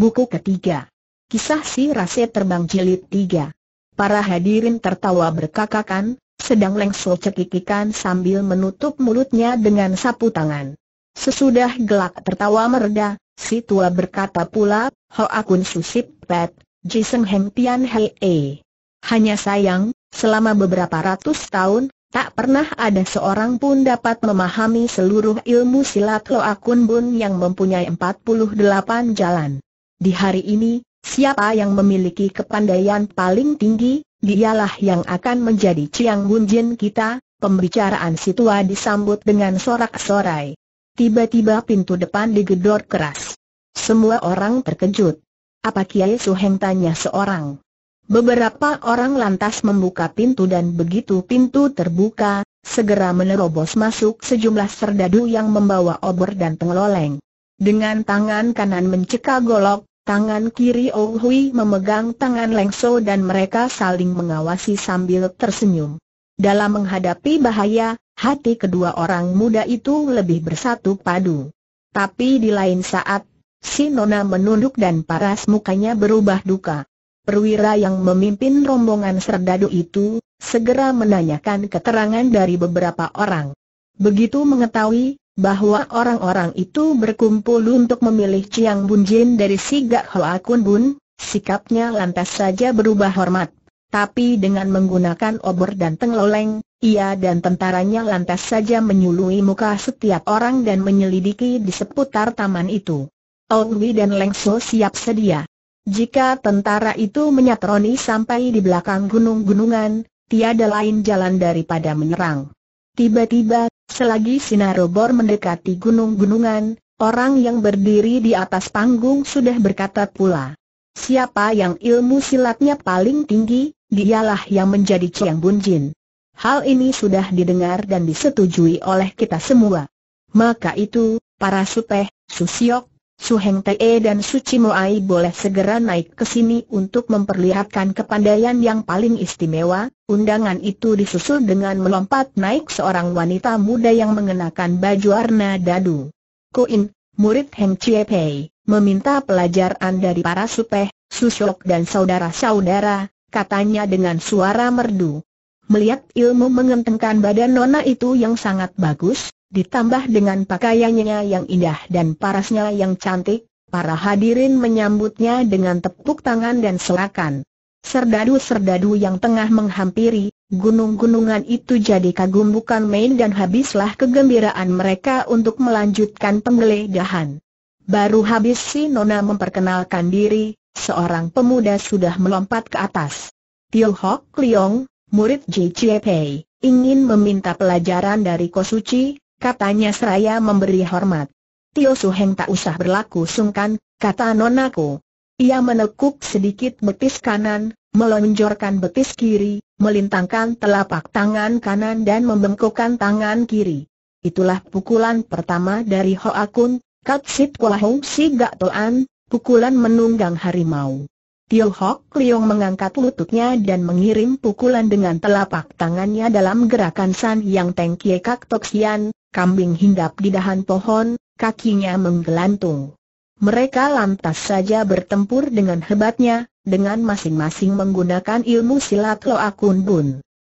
Buku ketiga. Kisah si Rase Terbang Jilid 3. Para hadirin tertawa berkakakan, sedang lengsel cekikikan sambil menutup mulutnya dengan sapu tangan. Sesudah gelak tertawa mereda, si tua berkata pula, Ho akun susip pet, jiseng heng tian hei e. Hanya sayang, selama beberapa ratus tahun, tak pernah ada seorang pun dapat memahami seluruh ilmu silat Lo Akun Bun yang mempunyai 48 jalan. Di hari ini, siapa yang memiliki kepandaian paling tinggi, dialah yang akan menjadi Ciang Bunjin kita, pembicaraan situa disambut dengan sorak-sorai. Tiba-tiba pintu depan digedor keras. Semua orang terkejut. Apa Kiai Suheng tanya seorang? Beberapa orang lantas membuka pintu dan begitu pintu terbuka, segera menerobos masuk sejumlah serdadu yang membawa obor dan tengloleng. Dengan tangan kanan mencekal golok, Tangan kiri Oh Hui memegang tangan Leng So dan mereka saling mengawasi sambil tersenyum. Dalam menghadapi bahaya, hati kedua orang muda itu lebih bersatu padu. Tapi di lain saat, si Nona menunduk dan paras mukanya berubah duka. Perwira yang memimpin rombongan serdadu itu, segera menanyakan keterangan dari beberapa orang. Begitu mengetahui, bahwa orang-orang itu berkumpul untuk memilih Chiang Bunjin dari Gak Hoa Kun Bun, sikapnya lantas saja berubah hormat. Tapi dengan menggunakan obor dan tengloleng, ia dan tentaranya lantas saja menyului muka setiap orang dan menyelidiki di seputar taman itu. Wi dan Lengso siap sedia. Jika tentara itu menyatroni sampai di belakang gunung-gunungan, tiada lain jalan daripada menyerang. Tiba-tiba Selagi sinar obor mendekati gunung-gunungan, orang yang berdiri di atas panggung sudah berkata pula. Siapa yang ilmu silatnya paling tinggi, dialah yang menjadi Ciang Bun Jin. Hal ini sudah didengar dan disetujui oleh kita semua. Maka itu, para supeh, susiok, Su Heng Te dan Su Chimoai boleh segera naik ke sini untuk memperlihatkan kepandaian yang paling istimewa. Undangan itu disusul dengan melompat naik seorang wanita muda yang mengenakan baju warna dadu. Koin, murid Heng Chie Pei, meminta pelajaran dari para supeh, susok dan saudara-saudara, katanya dengan suara merdu. Melihat ilmu mengentengkan badan nona itu yang sangat bagus, Ditambah dengan pakaiannya yang indah dan parasnya yang cantik, para hadirin menyambutnya dengan tepuk tangan dan selakan. Serdadu-serdadu yang tengah menghampiri, gunung-gunungan itu jadi kagum bukan main dan habislah kegembiraan mereka untuk melanjutkan penggeledahan. Baru habis si Nona memperkenalkan diri, seorang pemuda sudah melompat ke atas. Tio Hok Leong, murid JCP, ingin meminta pelajaran dari Kosuci, katanya seraya memberi hormat. Tio Suheng tak usah berlaku sungkan, kata nonaku. Ia menekuk sedikit betis kanan, melonjorkan betis kiri, melintangkan telapak tangan kanan dan membengkokkan tangan kiri. Itulah pukulan pertama dari Hoa Kun, Katsit Hong Si Gak Toan, pukulan menunggang harimau. Tio Hok Leong mengangkat lututnya dan mengirim pukulan dengan telapak tangannya dalam gerakan San Yang Teng Kie Kak Sian, kambing hinggap di dahan pohon, kakinya menggelantung. Mereka lantas saja bertempur dengan hebatnya, dengan masing-masing menggunakan ilmu silat Loakun Bun.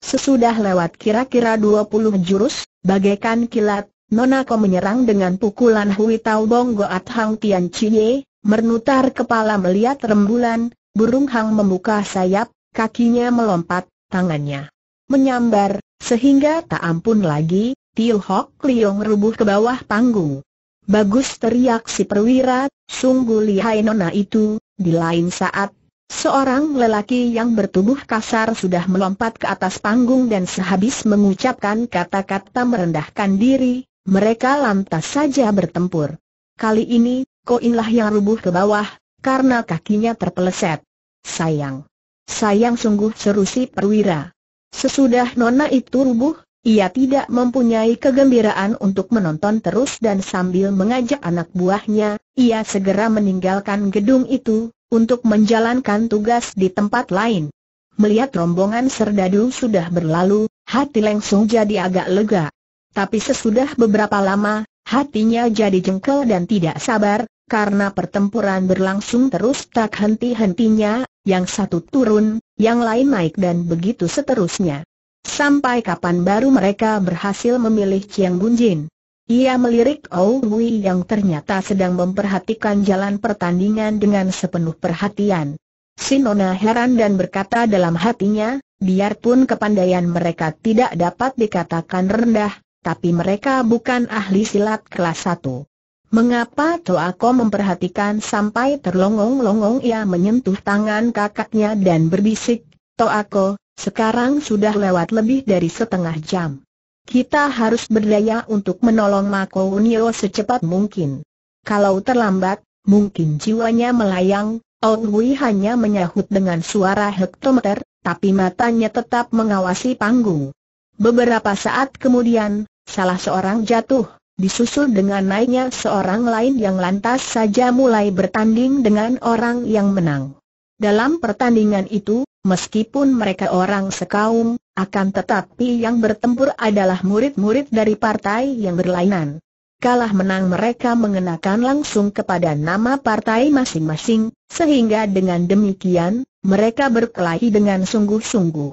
Sesudah lewat kira-kira 20 jurus, bagaikan kilat, Nonako menyerang dengan pukulan Hui Tau Bong Goat Hang Tian Chie, mernutar kepala melihat rembulan, burung hang membuka sayap, kakinya melompat, tangannya menyambar, sehingga tak ampun lagi, Tio Hok Liong rubuh ke bawah panggung. Bagus teriak si perwira, sungguh lihai nona itu, di lain saat, seorang lelaki yang bertubuh kasar sudah melompat ke atas panggung dan sehabis mengucapkan kata-kata merendahkan diri, mereka lantas saja bertempur. Kali ini, Koinlah yang rubuh ke bawah, karena kakinya terpeleset. Sayang. Sayang sungguh seru si perwira. Sesudah nona itu rubuh, ia tidak mempunyai kegembiraan untuk menonton terus dan sambil mengajak anak buahnya, ia segera meninggalkan gedung itu, untuk menjalankan tugas di tempat lain. Melihat rombongan serdadu sudah berlalu, hati langsung jadi agak lega. Tapi sesudah beberapa lama, hatinya jadi jengkel dan tidak sabar, karena pertempuran berlangsung terus tak henti-hentinya, yang satu turun, yang lain naik dan begitu seterusnya. Sampai kapan baru mereka berhasil memilih Chiang Bunjin? Ia melirik Ou Wei yang ternyata sedang memperhatikan jalan pertandingan dengan sepenuh perhatian. Sinona heran dan berkata dalam hatinya, biarpun kepandaian mereka tidak dapat dikatakan rendah, tapi mereka bukan ahli silat kelas satu. Mengapa Toako memperhatikan sampai terlongong-longong ia menyentuh tangan kakaknya dan berbisik, Toako, sekarang sudah lewat lebih dari setengah jam. Kita harus berdaya untuk menolong Mako Unio secepat mungkin. Kalau terlambat, mungkin jiwanya melayang, Ong Hui hanya menyahut dengan suara hektometer, tapi matanya tetap mengawasi panggung. Beberapa saat kemudian, salah seorang jatuh, disusul dengan naiknya seorang lain yang lantas saja mulai bertanding dengan orang yang menang. Dalam pertandingan itu, Meskipun mereka orang sekaum, akan tetapi yang bertempur adalah murid-murid dari partai yang berlainan. Kalah menang mereka mengenakan langsung kepada nama partai masing-masing, sehingga dengan demikian, mereka berkelahi dengan sungguh-sungguh.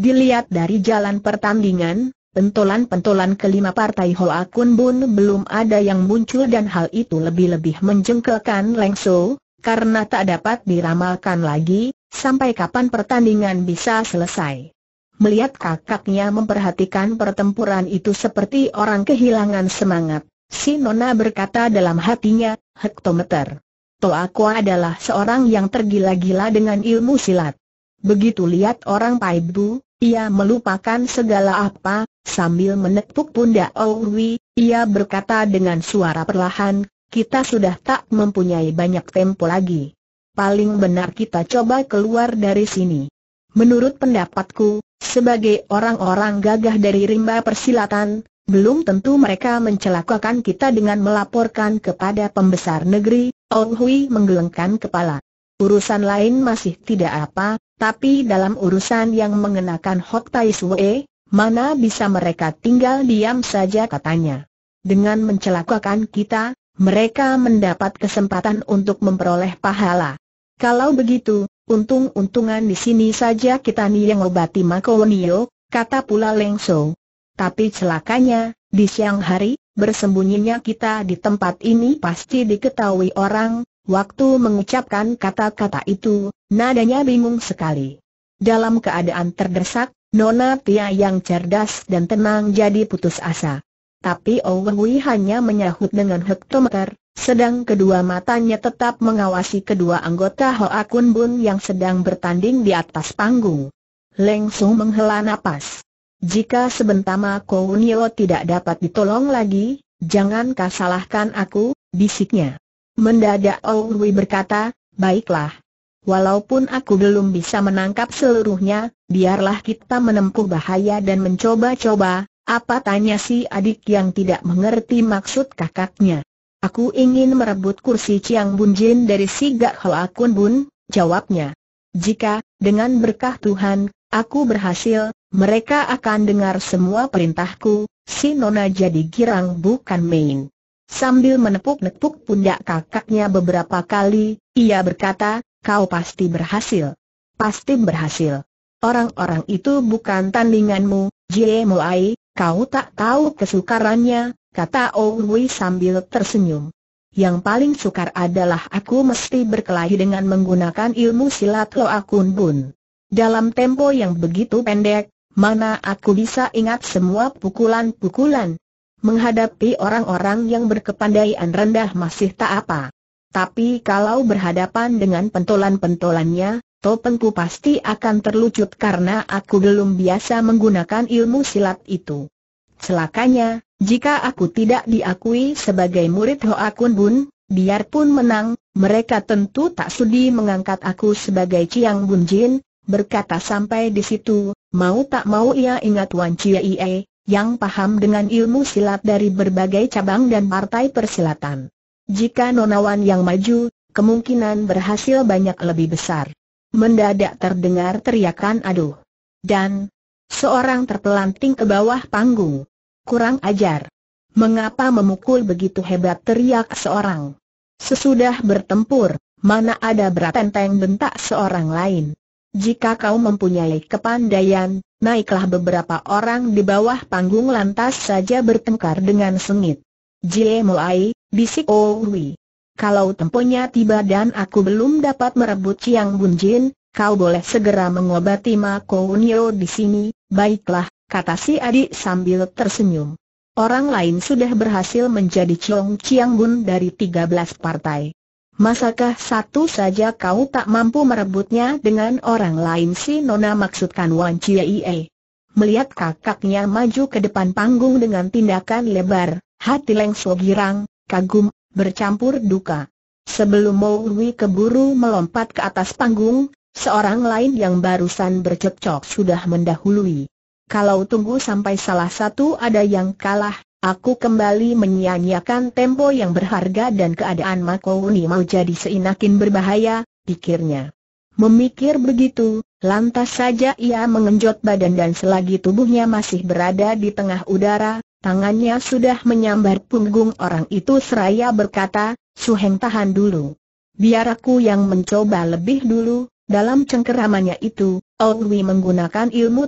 Dilihat dari jalan pertandingan, pentolan-pentolan kelima partai Hoa Kun Bun belum ada yang muncul dan hal itu lebih-lebih menjengkelkan Lengso, karena tak dapat diramalkan lagi, Sampai kapan pertandingan bisa selesai? Melihat kakaknya memperhatikan pertempuran itu seperti orang kehilangan semangat, si Nona berkata dalam hatinya, hektometer. Toakwa adalah seorang yang tergila-gila dengan ilmu silat. Begitu lihat orang Paibu, ia melupakan segala apa, sambil menepuk pundak Owi, ia berkata dengan suara perlahan, kita sudah tak mempunyai banyak tempo lagi paling benar kita coba keluar dari sini. Menurut pendapatku, sebagai orang-orang gagah dari rimba persilatan, belum tentu mereka mencelakakan kita dengan melaporkan kepada pembesar negeri, Ong Hui menggelengkan kepala. Urusan lain masih tidak apa, tapi dalam urusan yang mengenakan Hok Tai Sue, mana bisa mereka tinggal diam saja katanya. Dengan mencelakakan kita, mereka mendapat kesempatan untuk memperoleh pahala. Kalau begitu, untung-untungan di sini saja kita nih yang obati Makonio, kata pula Leng So. Tapi celakanya, di siang hari, bersembunyinya kita di tempat ini pasti diketahui orang, waktu mengucapkan kata-kata itu, nadanya bingung sekali. Dalam keadaan terdesak, Nona Tia yang cerdas dan tenang jadi putus asa. Tapi Hui hanya menyahut dengan hektometer, sedang kedua matanya tetap mengawasi kedua anggota Hoa Kun Bun yang sedang bertanding di atas panggung. Leng Su menghela nafas. Jika sebentama Kounio tidak dapat ditolong lagi, jangan kau aku, bisiknya. Mendadak Owi berkata, baiklah. Walaupun aku belum bisa menangkap seluruhnya, biarlah kita menempuh bahaya dan mencoba-coba, apa tanya si adik yang tidak mengerti maksud kakaknya. Aku ingin merebut kursi Chiang Bun Jin dari si Gak Hoa Kun Bun, jawabnya. Jika, dengan berkah Tuhan, aku berhasil, mereka akan dengar semua perintahku, si Nona jadi girang bukan main. Sambil menepuk-nepuk pundak kakaknya beberapa kali, ia berkata, kau pasti berhasil. Pasti berhasil. Orang-orang itu bukan tandinganmu, Jie Moai, kau tak tahu kesukarannya, kata Oului sambil tersenyum. Yang paling sukar adalah aku mesti berkelahi dengan menggunakan ilmu silat Lo Akun Bun. Dalam tempo yang begitu pendek, mana aku bisa ingat semua pukulan-pukulan. Menghadapi orang-orang yang berkepandaian rendah masih tak apa. Tapi kalau berhadapan dengan pentolan-pentolannya, topengku pasti akan terlucut karena aku belum biasa menggunakan ilmu silat itu. Celakanya, jika aku tidak diakui sebagai murid Hoa Kun Bun, biarpun menang, mereka tentu tak sudi mengangkat aku sebagai Chiang Bun Jin, berkata sampai di situ, mau tak mau ia ingat Wan Chia Ie, yang paham dengan ilmu silat dari berbagai cabang dan partai persilatan. Jika nonawan yang maju, kemungkinan berhasil banyak lebih besar. Mendadak terdengar teriakan aduh. Dan, seorang terpelanting ke bawah panggung. Kurang ajar. Mengapa memukul begitu hebat teriak seorang. Sesudah bertempur, mana ada berat enteng bentak seorang lain. Jika kau mempunyai kepandaian, naiklah beberapa orang di bawah panggung lantas saja bertengkar dengan sengit. Jie Moai, bisik Owi. Oh Kalau temponya tiba dan aku belum dapat merebut Chiang Bunjin, kau boleh segera mengobati Ma Kounio di sini, baiklah, kata si adik sambil tersenyum. Orang lain sudah berhasil menjadi Chong Chiang Bun dari 13 partai. Masakah satu saja kau tak mampu merebutnya dengan orang lain si Nona maksudkan Wan Chiaie. Melihat kakaknya maju ke depan panggung dengan tindakan lebar, hati Leng So girang, kagum, bercampur duka. Sebelum Wui keburu melompat ke atas panggung, seorang lain yang barusan bercekcok sudah mendahului kalau tunggu sampai salah satu ada yang kalah, aku kembali menyia-nyiakan tempo yang berharga dan keadaan Makouni mau jadi seinakin berbahaya, pikirnya. Memikir begitu, lantas saja ia mengenjot badan dan selagi tubuhnya masih berada di tengah udara, tangannya sudah menyambar punggung orang itu seraya berkata, Suheng tahan dulu. Biar aku yang mencoba lebih dulu, dalam cengkeramannya itu, Wei menggunakan ilmu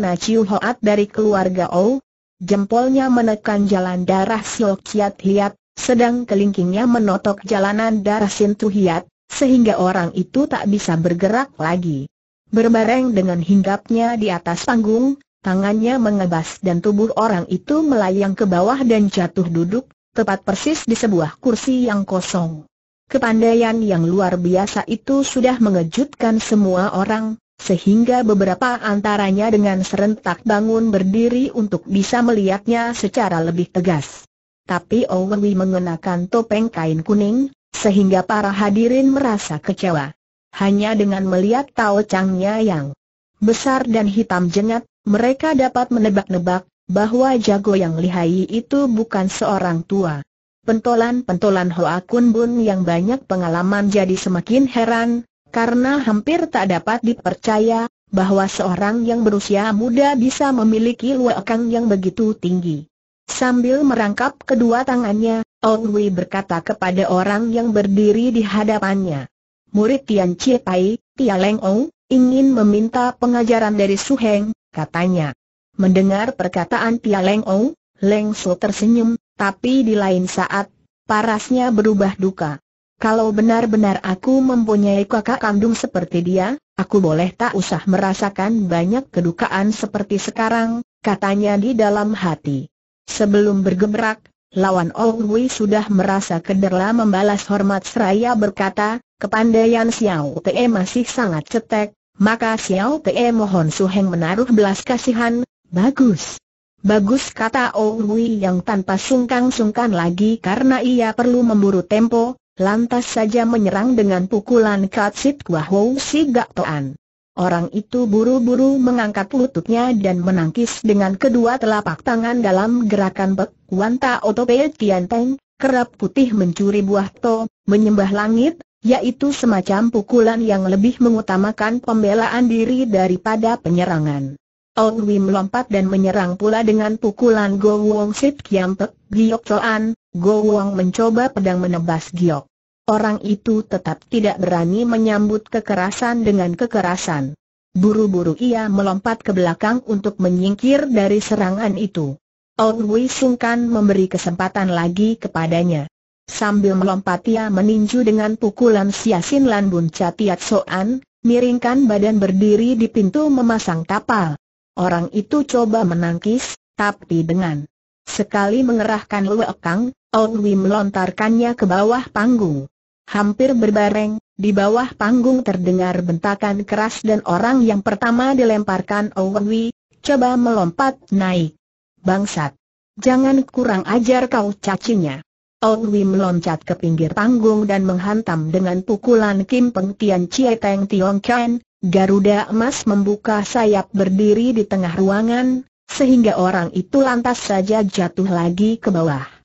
Na Chiu Hoat dari keluarga Ou. Jempolnya menekan jalan darah Siok Kiat Hiat, sedang kelingkingnya menotok jalanan darah Tu Hiat, sehingga orang itu tak bisa bergerak lagi. Berbareng dengan hinggapnya di atas panggung, tangannya mengebas dan tubuh orang itu melayang ke bawah dan jatuh duduk, tepat persis di sebuah kursi yang kosong. Kepandaian yang luar biasa itu sudah mengejutkan semua orang, sehingga beberapa antaranya dengan serentak bangun berdiri untuk bisa melihatnya secara lebih tegas. Tapi Owewi mengenakan topeng kain kuning, sehingga para hadirin merasa kecewa. Hanya dengan melihat Tao Changnya yang besar dan hitam jengat, mereka dapat menebak-nebak bahwa jago yang lihai itu bukan seorang tua. Pentolan-pentolan Hoa Kun Bun yang banyak pengalaman jadi semakin heran, karena hampir tak dapat dipercaya, bahwa seorang yang berusia muda bisa memiliki luakang yang begitu tinggi. Sambil merangkap kedua tangannya, Ong Wei berkata kepada orang yang berdiri di hadapannya. Murid Tian Chie Pai, Tia Leng Ong, ingin meminta pengajaran dari Su Heng, katanya. Mendengar perkataan Tia Leng Ong, Leng Su tersenyum, tapi di lain saat, parasnya berubah duka. Kalau benar-benar aku mempunyai kakak kandung seperti dia, aku boleh tak usah merasakan banyak kedukaan seperti sekarang, katanya di dalam hati. Sebelum bergemerak, lawan Olwi sudah merasa kederla membalas hormat seraya berkata, kepandaian Xiao Te masih sangat cetek, maka Xiao Te mohon Suheng menaruh belas kasihan, bagus. Bagus kata Owi yang tanpa sungkan-sungkan lagi karena ia perlu memburu tempo, lantas saja menyerang dengan pukulan Katsit Wahou Si Gak Toan. Orang itu buru-buru mengangkat lututnya dan menangkis dengan kedua telapak tangan dalam gerakan Pek wanta Tao tianteng kerap putih mencuri buah to, menyembah langit, yaitu semacam pukulan yang lebih mengutamakan pembelaan diri daripada penyerangan. Ong Wim lompat dan menyerang pula dengan pukulan Go Wong Sit Kiam Pek Giok Toan, Go Wong mencoba pedang menebas giok orang itu tetap tidak berani menyambut kekerasan dengan kekerasan. Buru-buru ia melompat ke belakang untuk menyingkir dari serangan itu. Old Wei sungkan memberi kesempatan lagi kepadanya. Sambil melompat ia meninju dengan pukulan siasin Lan Bun tiat Soan, miringkan badan berdiri di pintu memasang kapal. Orang itu coba menangkis, tapi dengan sekali mengerahkan luekang, Old Wei melontarkannya ke bawah panggung hampir berbareng, di bawah panggung terdengar bentakan keras dan orang yang pertama dilemparkan Owen coba melompat naik. Bangsat! Jangan kurang ajar kau cacinya. Owen meloncat ke pinggir panggung dan menghantam dengan pukulan Kim Peng Tian Chie Teng Tiong Ken, Garuda emas membuka sayap berdiri di tengah ruangan, sehingga orang itu lantas saja jatuh lagi ke bawah.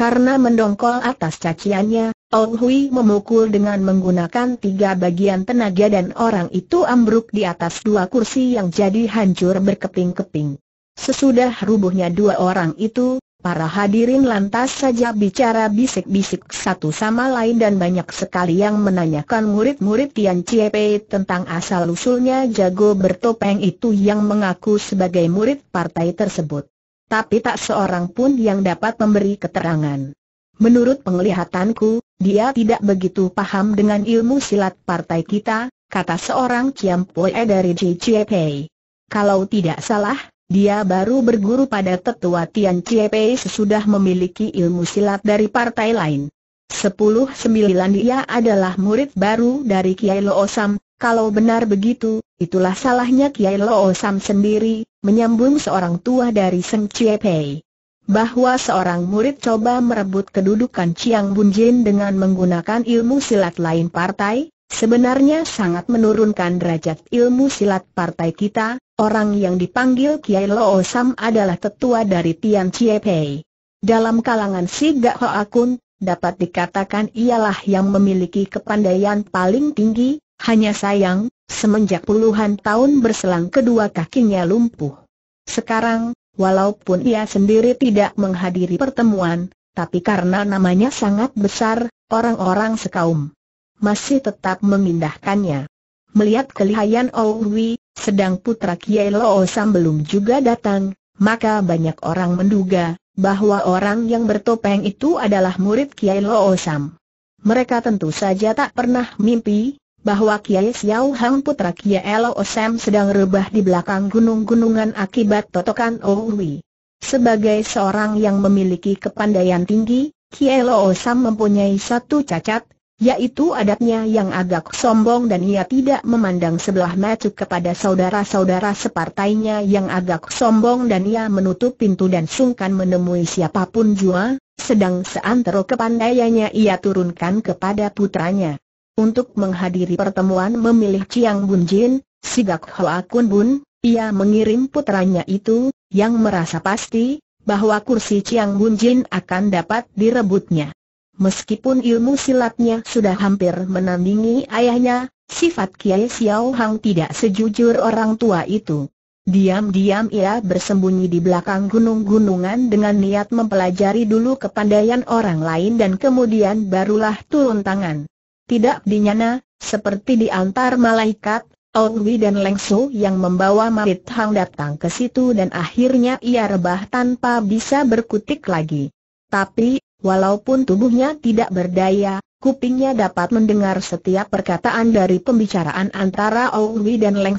Karena mendongkol atas caciannya, Ong Hui memukul dengan menggunakan tiga bagian tenaga dan orang itu ambruk di atas dua kursi yang jadi hancur berkeping-keping. Sesudah rubuhnya dua orang itu, para hadirin lantas saja bicara bisik-bisik satu sama lain dan banyak sekali yang menanyakan murid-murid Tian Pei tentang asal-usulnya jago bertopeng itu yang mengaku sebagai murid partai tersebut tapi tak seorang pun yang dapat memberi keterangan. Menurut penglihatanku, dia tidak begitu paham dengan ilmu silat partai kita, kata seorang Poe dari JCP. Kalau tidak salah, dia baru berguru pada tetua Tian Ciepei sesudah memiliki ilmu silat dari partai lain. Sepuluh sembilan dia adalah murid baru dari Kiai Loosam. kalau benar begitu, itulah salahnya Kiai Loosam sendiri, menyambung seorang tua dari Seng Chie Pei. Bahwa seorang murid coba merebut kedudukan Chiang Bun Jin dengan menggunakan ilmu silat lain partai, sebenarnya sangat menurunkan derajat ilmu silat partai kita, orang yang dipanggil Kiai Loosam adalah tetua dari Tian Chie Pei. Dalam kalangan si Gak Hoa Akun, dapat dikatakan ialah yang memiliki kepandaian paling tinggi, hanya sayang, semenjak puluhan tahun berselang kedua kakinya lumpuh. Sekarang, walaupun ia sendiri tidak menghadiri pertemuan, tapi karena namanya sangat besar, orang-orang sekaum masih tetap memindahkannya. Melihat kelihayan Owi, oh sedang putra Kiai Loosam belum juga datang, maka banyak orang menduga, bahwa orang yang bertopeng itu adalah murid Kiai Loosam. Sam. Mereka tentu saja tak pernah mimpi bahwa Kiai Xiao Hang putra Kiai Loosam Sam sedang rebah di belakang gunung-gunungan akibat totokan Owi. Oh Sebagai seorang yang memiliki kepandaian tinggi, Kiai Loosam Sam mempunyai satu cacat, yaitu adatnya yang agak sombong dan ia tidak memandang sebelah mata kepada saudara-saudara separtainya yang agak sombong dan ia menutup pintu dan sungkan menemui siapapun jua, sedang seantero kepandaiannya ia turunkan kepada putranya. Untuk menghadiri pertemuan memilih Chiang Bun Jin, Sigak Hoa Kun Bun, ia mengirim putranya itu, yang merasa pasti, bahwa kursi Chiang Bun Jin akan dapat direbutnya. Meskipun ilmu silatnya sudah hampir menandingi ayahnya, sifat Kiai Xiao Hang tidak sejujur orang tua itu. Diam-diam ia bersembunyi di belakang gunung-gunungan dengan niat mempelajari dulu kepandaian orang lain dan kemudian barulah turun tangan. Tidak dinyana, seperti di antar malaikat, Ongwi dan Lengso yang membawa Marit Hang datang ke situ dan akhirnya ia rebah tanpa bisa berkutik lagi. Tapi, Walaupun tubuhnya tidak berdaya, kupingnya dapat mendengar setiap perkataan dari pembicaraan antara Owi dan Leng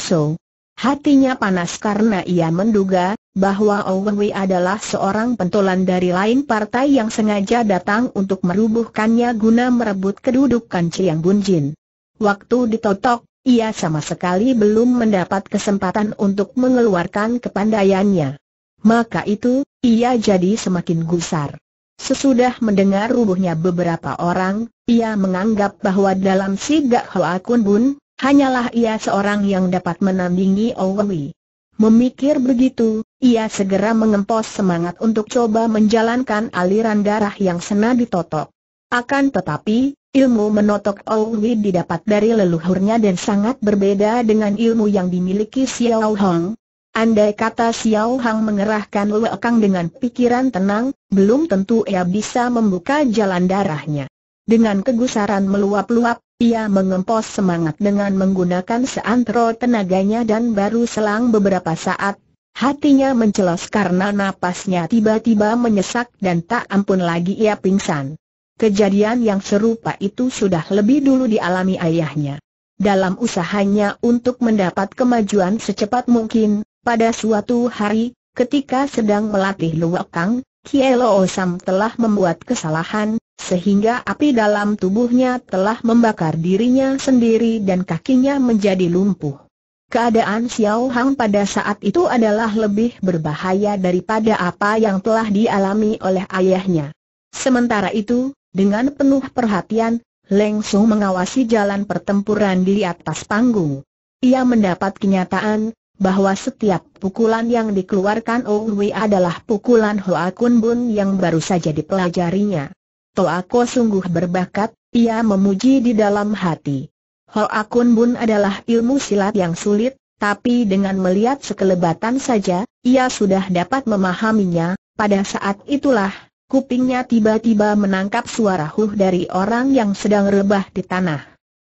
Hatinya panas karena ia menduga bahwa Owi adalah seorang pentolan dari lain partai yang sengaja datang untuk merubuhkannya guna merebut kedudukan Chiang Bunjin. Waktu ditotok, ia sama sekali belum mendapat kesempatan untuk mengeluarkan kepandaiannya. Maka itu, ia jadi semakin gusar. Sesudah mendengar rubuhnya beberapa orang, ia menganggap bahwa dalam si Gak Hoa Kun Bun, hanyalah ia seorang yang dapat menandingi Owi. Memikir begitu, ia segera mengempos semangat untuk coba menjalankan aliran darah yang sena ditotok. Akan tetapi, ilmu menotok Owi didapat dari leluhurnya dan sangat berbeda dengan ilmu yang dimiliki Xiao Hong. Andai kata Xiao Hang mengerahkan Lue Kang dengan pikiran tenang, belum tentu ia bisa membuka jalan darahnya. Dengan kegusaran meluap-luap, ia mengempos semangat dengan menggunakan seantero tenaganya dan baru selang beberapa saat, hatinya mencelos karena napasnya tiba-tiba menyesak dan tak ampun lagi ia pingsan. Kejadian yang serupa itu sudah lebih dulu dialami ayahnya. Dalam usahanya untuk mendapat kemajuan secepat mungkin, pada suatu hari, ketika sedang melatih Luwak Kang, Kielo Osam telah membuat kesalahan, sehingga api dalam tubuhnya telah membakar dirinya sendiri dan kakinya menjadi lumpuh. Keadaan Xiao Hang pada saat itu adalah lebih berbahaya daripada apa yang telah dialami oleh ayahnya. Sementara itu, dengan penuh perhatian, Leng Su mengawasi jalan pertempuran di atas panggung. Ia mendapat kenyataan bahwa setiap pukulan yang dikeluarkan Owe adalah pukulan Hoa Kun Bun yang baru saja dipelajarinya. Ko sungguh berbakat, ia memuji di dalam hati. Hoa Kun Bun adalah ilmu silat yang sulit, tapi dengan melihat sekelebatan saja, ia sudah dapat memahaminya, pada saat itulah, kupingnya tiba-tiba menangkap suara huh dari orang yang sedang rebah di tanah.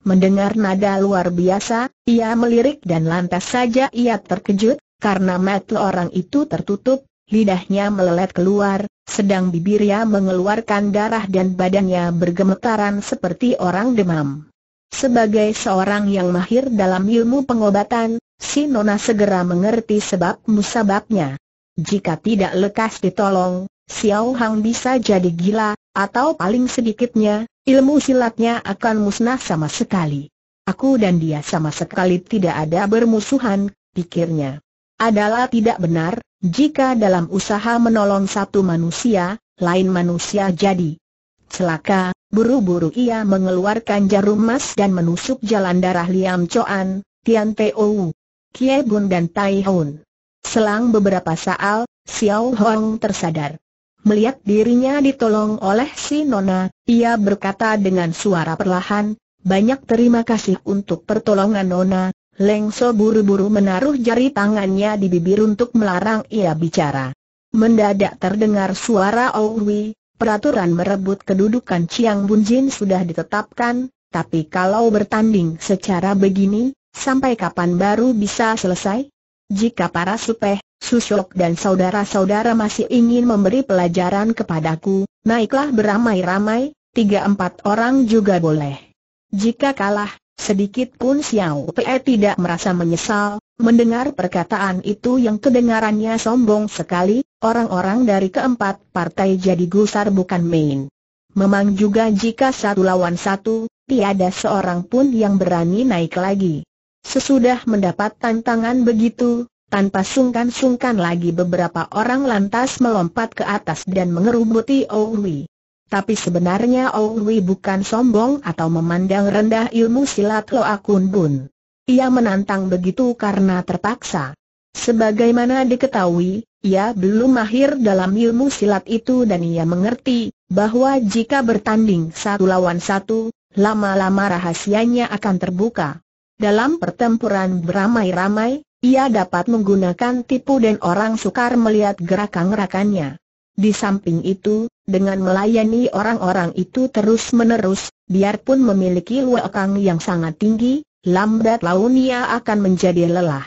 Mendengar nada luar biasa, ia melirik dan lantas saja ia terkejut, karena mata orang itu tertutup, lidahnya melelet keluar, sedang bibirnya mengeluarkan darah dan badannya bergemetaran seperti orang demam. Sebagai seorang yang mahir dalam ilmu pengobatan, si Nona segera mengerti sebab musababnya. Jika tidak lekas ditolong, Xiao Hang bisa jadi gila, atau paling sedikitnya, Ilmu silatnya akan musnah sama sekali. Aku dan dia sama sekali tidak ada bermusuhan, pikirnya. Adalah tidak benar, jika dalam usaha menolong satu manusia, lain manusia jadi celaka, buru-buru ia mengeluarkan jarum emas dan menusuk jalan darah Liam Choan, Tian Wu, Kie Bun dan Tai Hun. Selang beberapa saat, Xiao Hong tersadar. Melihat dirinya ditolong oleh si Nona, ia berkata dengan suara perlahan, banyak terima kasih untuk pertolongan Nona. Lengso buru-buru menaruh jari tangannya di bibir untuk melarang ia bicara. Mendadak terdengar suara Owi, peraturan merebut kedudukan Chiang Bunjin sudah ditetapkan, tapi kalau bertanding secara begini, sampai kapan baru bisa selesai? Jika para supeh, Susok dan saudara-saudara masih ingin memberi pelajaran kepadaku, naiklah beramai-ramai, tiga empat orang juga boleh. Jika kalah, sedikit pun Xiao Pe tidak merasa menyesal, mendengar perkataan itu yang kedengarannya sombong sekali, orang-orang dari keempat partai jadi gusar bukan main. Memang juga jika satu lawan satu, tiada seorang pun yang berani naik lagi. Sesudah mendapat tantangan begitu, tanpa sungkan-sungkan lagi beberapa orang lantas melompat ke atas dan mengerubuti Owi. Tapi sebenarnya Owi bukan sombong atau memandang rendah ilmu silat Loa Akun Bun. Ia menantang begitu karena terpaksa. Sebagaimana diketahui, ia belum mahir dalam ilmu silat itu dan ia mengerti bahwa jika bertanding satu lawan satu, lama-lama rahasianya akan terbuka. Dalam pertempuran beramai-ramai, ia dapat menggunakan tipu dan orang sukar melihat gerakan-gerakannya. Di samping itu, dengan melayani orang-orang itu terus-menerus, biarpun memiliki luakang yang sangat tinggi, lambat laun ia akan menjadi lelah.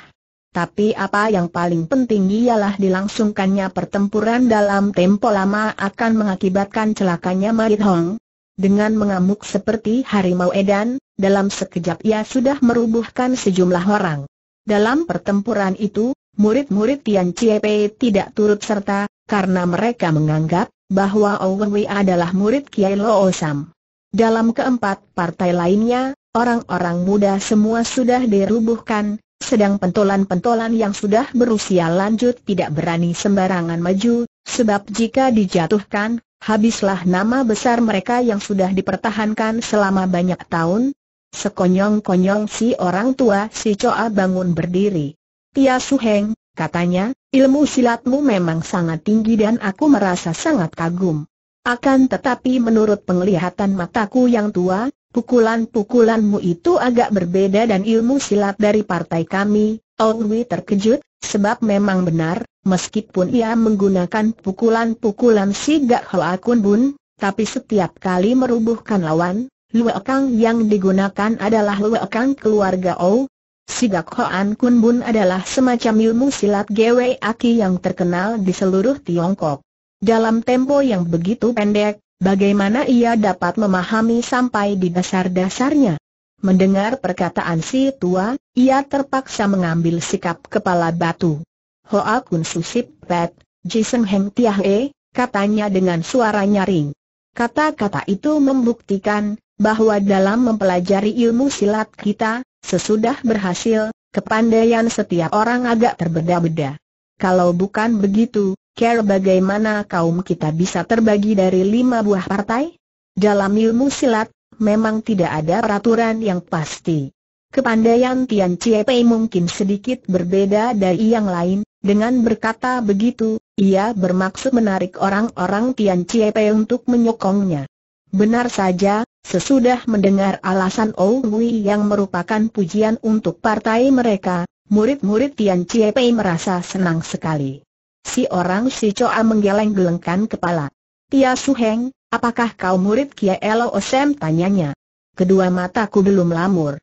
Tapi apa yang paling penting ialah dilangsungkannya pertempuran dalam tempo lama akan mengakibatkan celakanya Marit Hong. Dengan mengamuk seperti harimau edan, dalam sekejap ia sudah merubuhkan sejumlah orang. Dalam pertempuran itu, murid-murid Tian Chiepe tidak turut serta, karena mereka menganggap bahwa Owen Wei adalah murid Kiai Lo Osam. Dalam keempat partai lainnya, orang-orang muda semua sudah dirubuhkan, sedang pentolan-pentolan yang sudah berusia lanjut tidak berani sembarangan maju, sebab jika dijatuhkan, habislah nama besar mereka yang sudah dipertahankan selama banyak tahun, Sekonyong-konyong si orang tua si coa bangun berdiri. Tia Suheng, katanya, ilmu silatmu memang sangat tinggi dan aku merasa sangat kagum. Akan tetapi menurut penglihatan mataku yang tua, pukulan-pukulanmu itu agak berbeda dan ilmu silat dari partai kami. Ong Wei terkejut, sebab memang benar, meskipun ia menggunakan pukulan-pukulan si Gak Hoa Kun Bun, tapi setiap kali merubuhkan lawan, Luekang yang digunakan adalah Luekang keluarga Ou. Sigak Hoan Kun Bun adalah semacam ilmu silat Gwe Aki yang terkenal di seluruh Tiongkok. Dalam tempo yang begitu pendek, bagaimana ia dapat memahami sampai di dasar-dasarnya? Mendengar perkataan si tua, ia terpaksa mengambil sikap kepala batu. Hoa Kun Susip Pet, Jason Heng Tiahe, katanya dengan suara nyaring. Kata-kata itu membuktikan, bahwa dalam mempelajari ilmu silat kita, sesudah berhasil, kepandaian setiap orang agak terbeda-beda. Kalau bukan begitu, care bagaimana kaum kita bisa terbagi dari lima buah partai? Dalam ilmu silat, memang tidak ada peraturan yang pasti. Kepandaian Tian Pei mungkin sedikit berbeda dari yang lain, dengan berkata begitu, ia bermaksud menarik orang-orang Tian Pei untuk menyokongnya. Benar saja, Sesudah mendengar alasan Owi yang merupakan pujian untuk partai mereka, murid-murid Tian Chiepei merasa senang sekali. Si orang si Choa menggeleng-gelengkan kepala. Tia Su Heng, apakah kau murid Kia Elo Osem tanyanya. Kedua mataku belum lamur.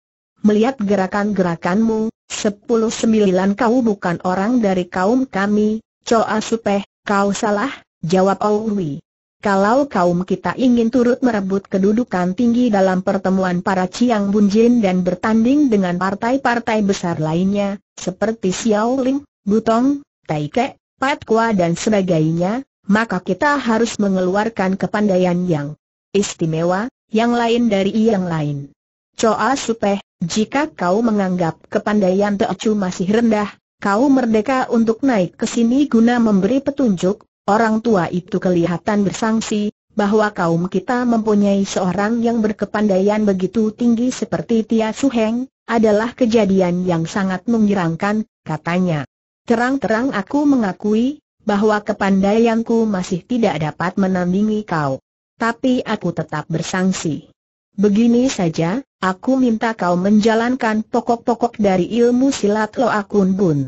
Melihat gerakan-gerakanmu, sepuluh sembilan kau bukan orang dari kaum kami, Choa Supeh, kau salah, jawab Owi kalau kaum kita ingin turut merebut kedudukan tinggi dalam pertemuan para Chiang Bunjin dan bertanding dengan partai-partai besar lainnya, seperti Xiao Ling, Butong, Tai Pat Kua dan sebagainya, maka kita harus mengeluarkan kepandaian yang istimewa, yang lain dari yang lain. Coa Supeh, jika kau menganggap kepandaian Teocu masih rendah, kau merdeka untuk naik ke sini guna memberi petunjuk, Orang tua itu kelihatan bersangsi, bahwa kaum kita mempunyai seorang yang berkepandaian begitu tinggi seperti Tia Suheng, adalah kejadian yang sangat mengirangkan, katanya. Terang-terang aku mengakui, bahwa kepandaianku masih tidak dapat menandingi kau. Tapi aku tetap bersangsi. Begini saja, aku minta kau menjalankan pokok-pokok dari ilmu silat Loakun Bun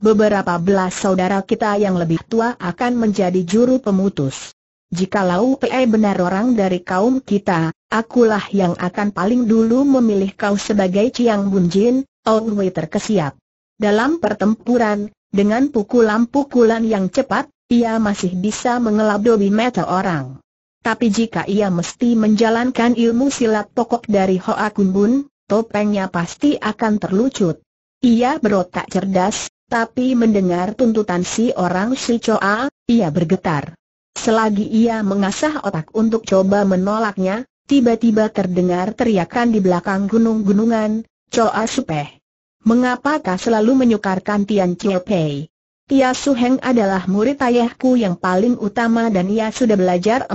beberapa belas saudara kita yang lebih tua akan menjadi juru pemutus. Jikalau PE benar orang dari kaum kita, akulah yang akan paling dulu memilih kau sebagai Ciang Bunjin, Ong Wei terkesiap. Dalam pertempuran, dengan pukulan-pukulan yang cepat, ia masih bisa mengelabui mata orang. Tapi jika ia mesti menjalankan ilmu silat pokok dari Hoa Kun Bun, topengnya pasti akan terlucut. Ia berotak cerdas, tapi mendengar tuntutan si orang si Choa, ia bergetar. Selagi ia mengasah otak untuk coba menolaknya, tiba-tiba terdengar teriakan di belakang gunung-gunungan, Choa Supeh. Mengapakah selalu menyukarkan Tian Chie Pei? Tia Su Heng adalah murid ayahku yang paling utama dan ia sudah belajar 16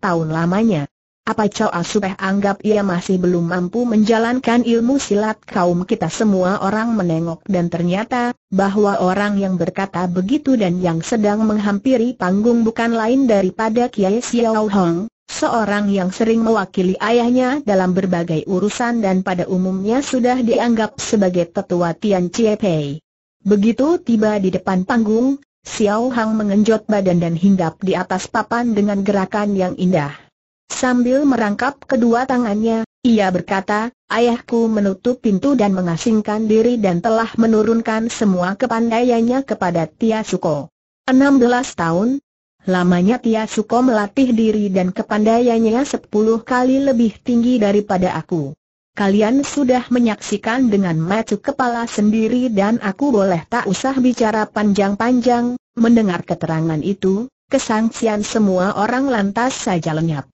tahun lamanya. Apa Choa Supeh anggap ia masih belum mampu menjalankan ilmu silat kaum kita semua orang menengok dan ternyata, bahwa orang yang berkata begitu dan yang sedang menghampiri panggung bukan lain daripada Kiai Xiao Hong, seorang yang sering mewakili ayahnya dalam berbagai urusan dan pada umumnya sudah dianggap sebagai tetua Tian Chie Pei. Begitu tiba di depan panggung, Xiao Hong mengenjot badan dan hinggap di atas papan dengan gerakan yang indah. Sambil merangkap kedua tangannya, ia berkata, ayahku menutup pintu dan mengasingkan diri dan telah menurunkan semua kepandaiannya kepada Tia Suko. 16 tahun, lamanya Tia Suko melatih diri dan kepandaiannya 10 kali lebih tinggi daripada aku. Kalian sudah menyaksikan dengan macu kepala sendiri dan aku boleh tak usah bicara panjang-panjang, mendengar keterangan itu, kesangsian semua orang lantas saja lenyap.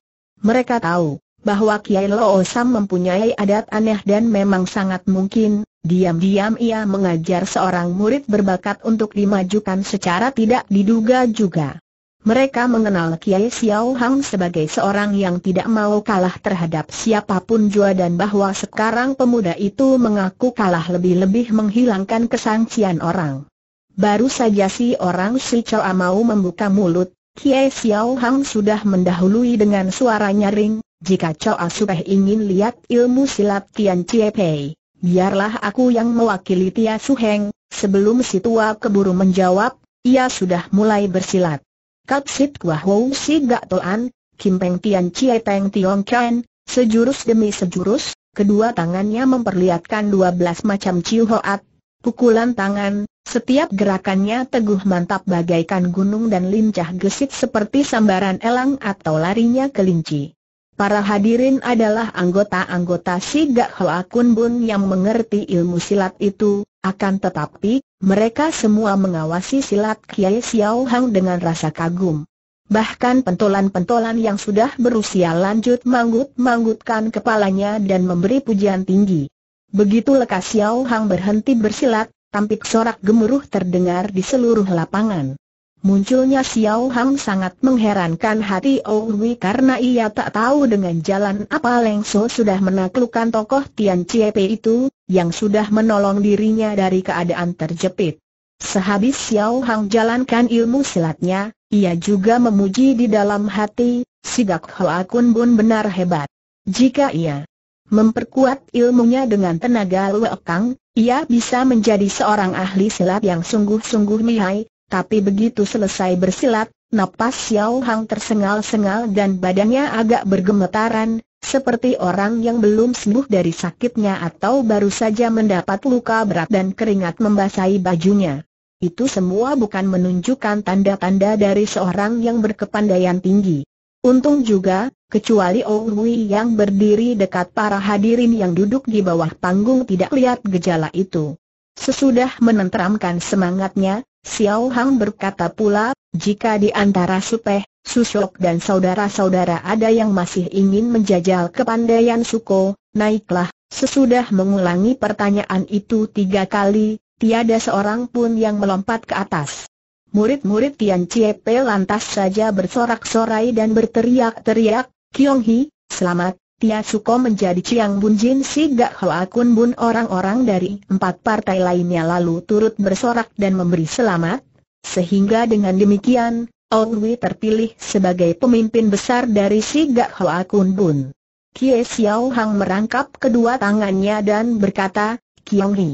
Mereka tahu bahwa Kiai Loosam mempunyai adat aneh dan memang sangat mungkin, diam-diam ia mengajar seorang murid berbakat untuk dimajukan secara tidak diduga juga. Mereka mengenal Kiai Xiao Hang sebagai seorang yang tidak mau kalah terhadap siapapun jua dan bahwa sekarang pemuda itu mengaku kalah lebih-lebih menghilangkan kesangsian orang. Baru saja si orang si Choa mau membuka mulut, Kie Xiao Hang sudah mendahului dengan suara nyaring, jika Choa Supeh ingin lihat ilmu silat Tian Chie Pei, biarlah aku yang mewakili Tia Su Heng, sebelum si tua keburu menjawab, ia sudah mulai bersilat. Kapsit Kwa Hou Si Gak Toan, Kim Peng Tian Cie Peng Tiong Chen, sejurus demi sejurus, kedua tangannya memperlihatkan dua belas macam hoat, pukulan tangan, setiap gerakannya teguh mantap bagaikan gunung dan lincah gesit seperti sambaran elang atau larinya kelinci. Para hadirin adalah anggota-anggota si Gak Hoa Kun Bun yang mengerti ilmu silat itu, akan tetapi, mereka semua mengawasi silat Kiai Xiao Hang dengan rasa kagum. Bahkan pentolan-pentolan yang sudah berusia lanjut manggut-manggutkan kepalanya dan memberi pujian tinggi. Begitu lekas Xiao Hang berhenti bersilat, Tampik sorak gemuruh terdengar di seluruh lapangan. Munculnya Xiao Hang sangat mengherankan hati Owi karena ia tak tahu dengan jalan apa Leng So sudah menaklukkan tokoh Tian Pei itu, yang sudah menolong dirinya dari keadaan terjepit. Sehabis Xiao Hang jalankan ilmu silatnya, ia juga memuji di dalam hati, Sigak Hoa Kun Bun benar hebat. Jika ia memperkuat ilmunya dengan tenaga Lue Kang. Ia bisa menjadi seorang ahli silat yang sungguh-sungguh mihai, tapi begitu selesai bersilat, napas Xiao Hang tersengal-sengal dan badannya agak bergemetaran, seperti orang yang belum sembuh dari sakitnya atau baru saja mendapat luka berat dan keringat membasahi bajunya. Itu semua bukan menunjukkan tanda-tanda dari seorang yang berkepandaian tinggi. Untung juga, kecuali Owi oh yang berdiri dekat para hadirin yang duduk di bawah panggung tidak lihat gejala itu. Sesudah menenteramkan semangatnya, Xiao Hang berkata pula, jika di antara Supeh, Susok dan saudara-saudara ada yang masih ingin menjajal kepandaian Suko, naiklah. Sesudah mengulangi pertanyaan itu tiga kali, tiada seorang pun yang melompat ke atas. Murid-murid Tian Chiepe lantas saja bersorak-sorai dan berteriak-teriak, Kiong Hi, selamat, Tia Suko menjadi Chiang Bun Jin Si Gak Hoa Kun Bun orang-orang dari empat partai lainnya lalu turut bersorak dan memberi selamat. Sehingga dengan demikian, Ong Wei terpilih sebagai pemimpin besar dari Si Gak Hoa Kun Bun. Kie Xiao Hang merangkap kedua tangannya dan berkata, Kiong Hi.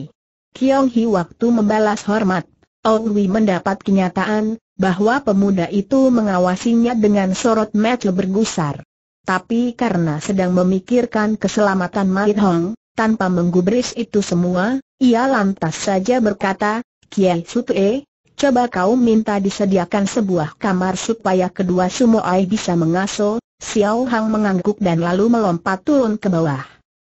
Kiong Hi waktu membalas hormat, Ong Wei mendapat kenyataan bahwa pemuda itu mengawasinya dengan sorot mata bergusar tapi karena sedang memikirkan keselamatan Mai Hong, tanpa menggubris itu semua, ia lantas saja berkata, Kiai Sutue, coba kau minta disediakan sebuah kamar supaya kedua sumo sumoai bisa mengaso, Xiao Hang mengangguk dan lalu melompat turun ke bawah.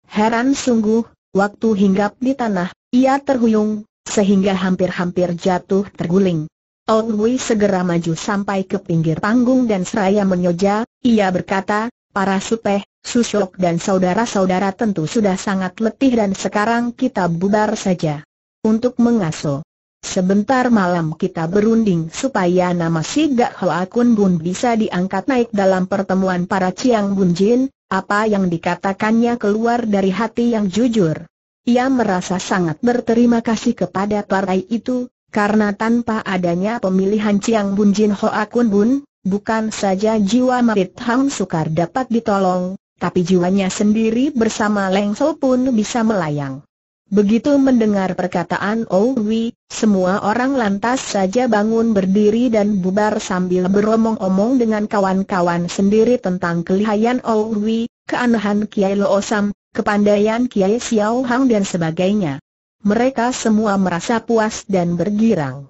Heran sungguh, waktu hinggap di tanah, ia terhuyung, sehingga hampir-hampir jatuh terguling. Ong Wei segera maju sampai ke pinggir panggung dan seraya menyoja, ia berkata, para supeh, susok dan saudara-saudara tentu sudah sangat letih dan sekarang kita bubar saja. Untuk mengaso. Sebentar malam kita berunding supaya nama si Gak Hoa Kun Bun bisa diangkat naik dalam pertemuan para Ciang Bun Jin, apa yang dikatakannya keluar dari hati yang jujur. Ia merasa sangat berterima kasih kepada partai itu, karena tanpa adanya pemilihan Ciang Bun Jin Hoa Kun Bun, Bukan saja jiwa Marit Hang Sukar dapat ditolong, tapi jiwanya sendiri bersama Lengso pun bisa melayang. Begitu mendengar perkataan Owi, semua orang lantas saja bangun berdiri dan bubar sambil beromong-omong dengan kawan-kawan sendiri tentang kelihayan Owi, keanehan Kiai Loosam, kepandaian Kiai Xiao Hang dan sebagainya. Mereka semua merasa puas dan bergirang.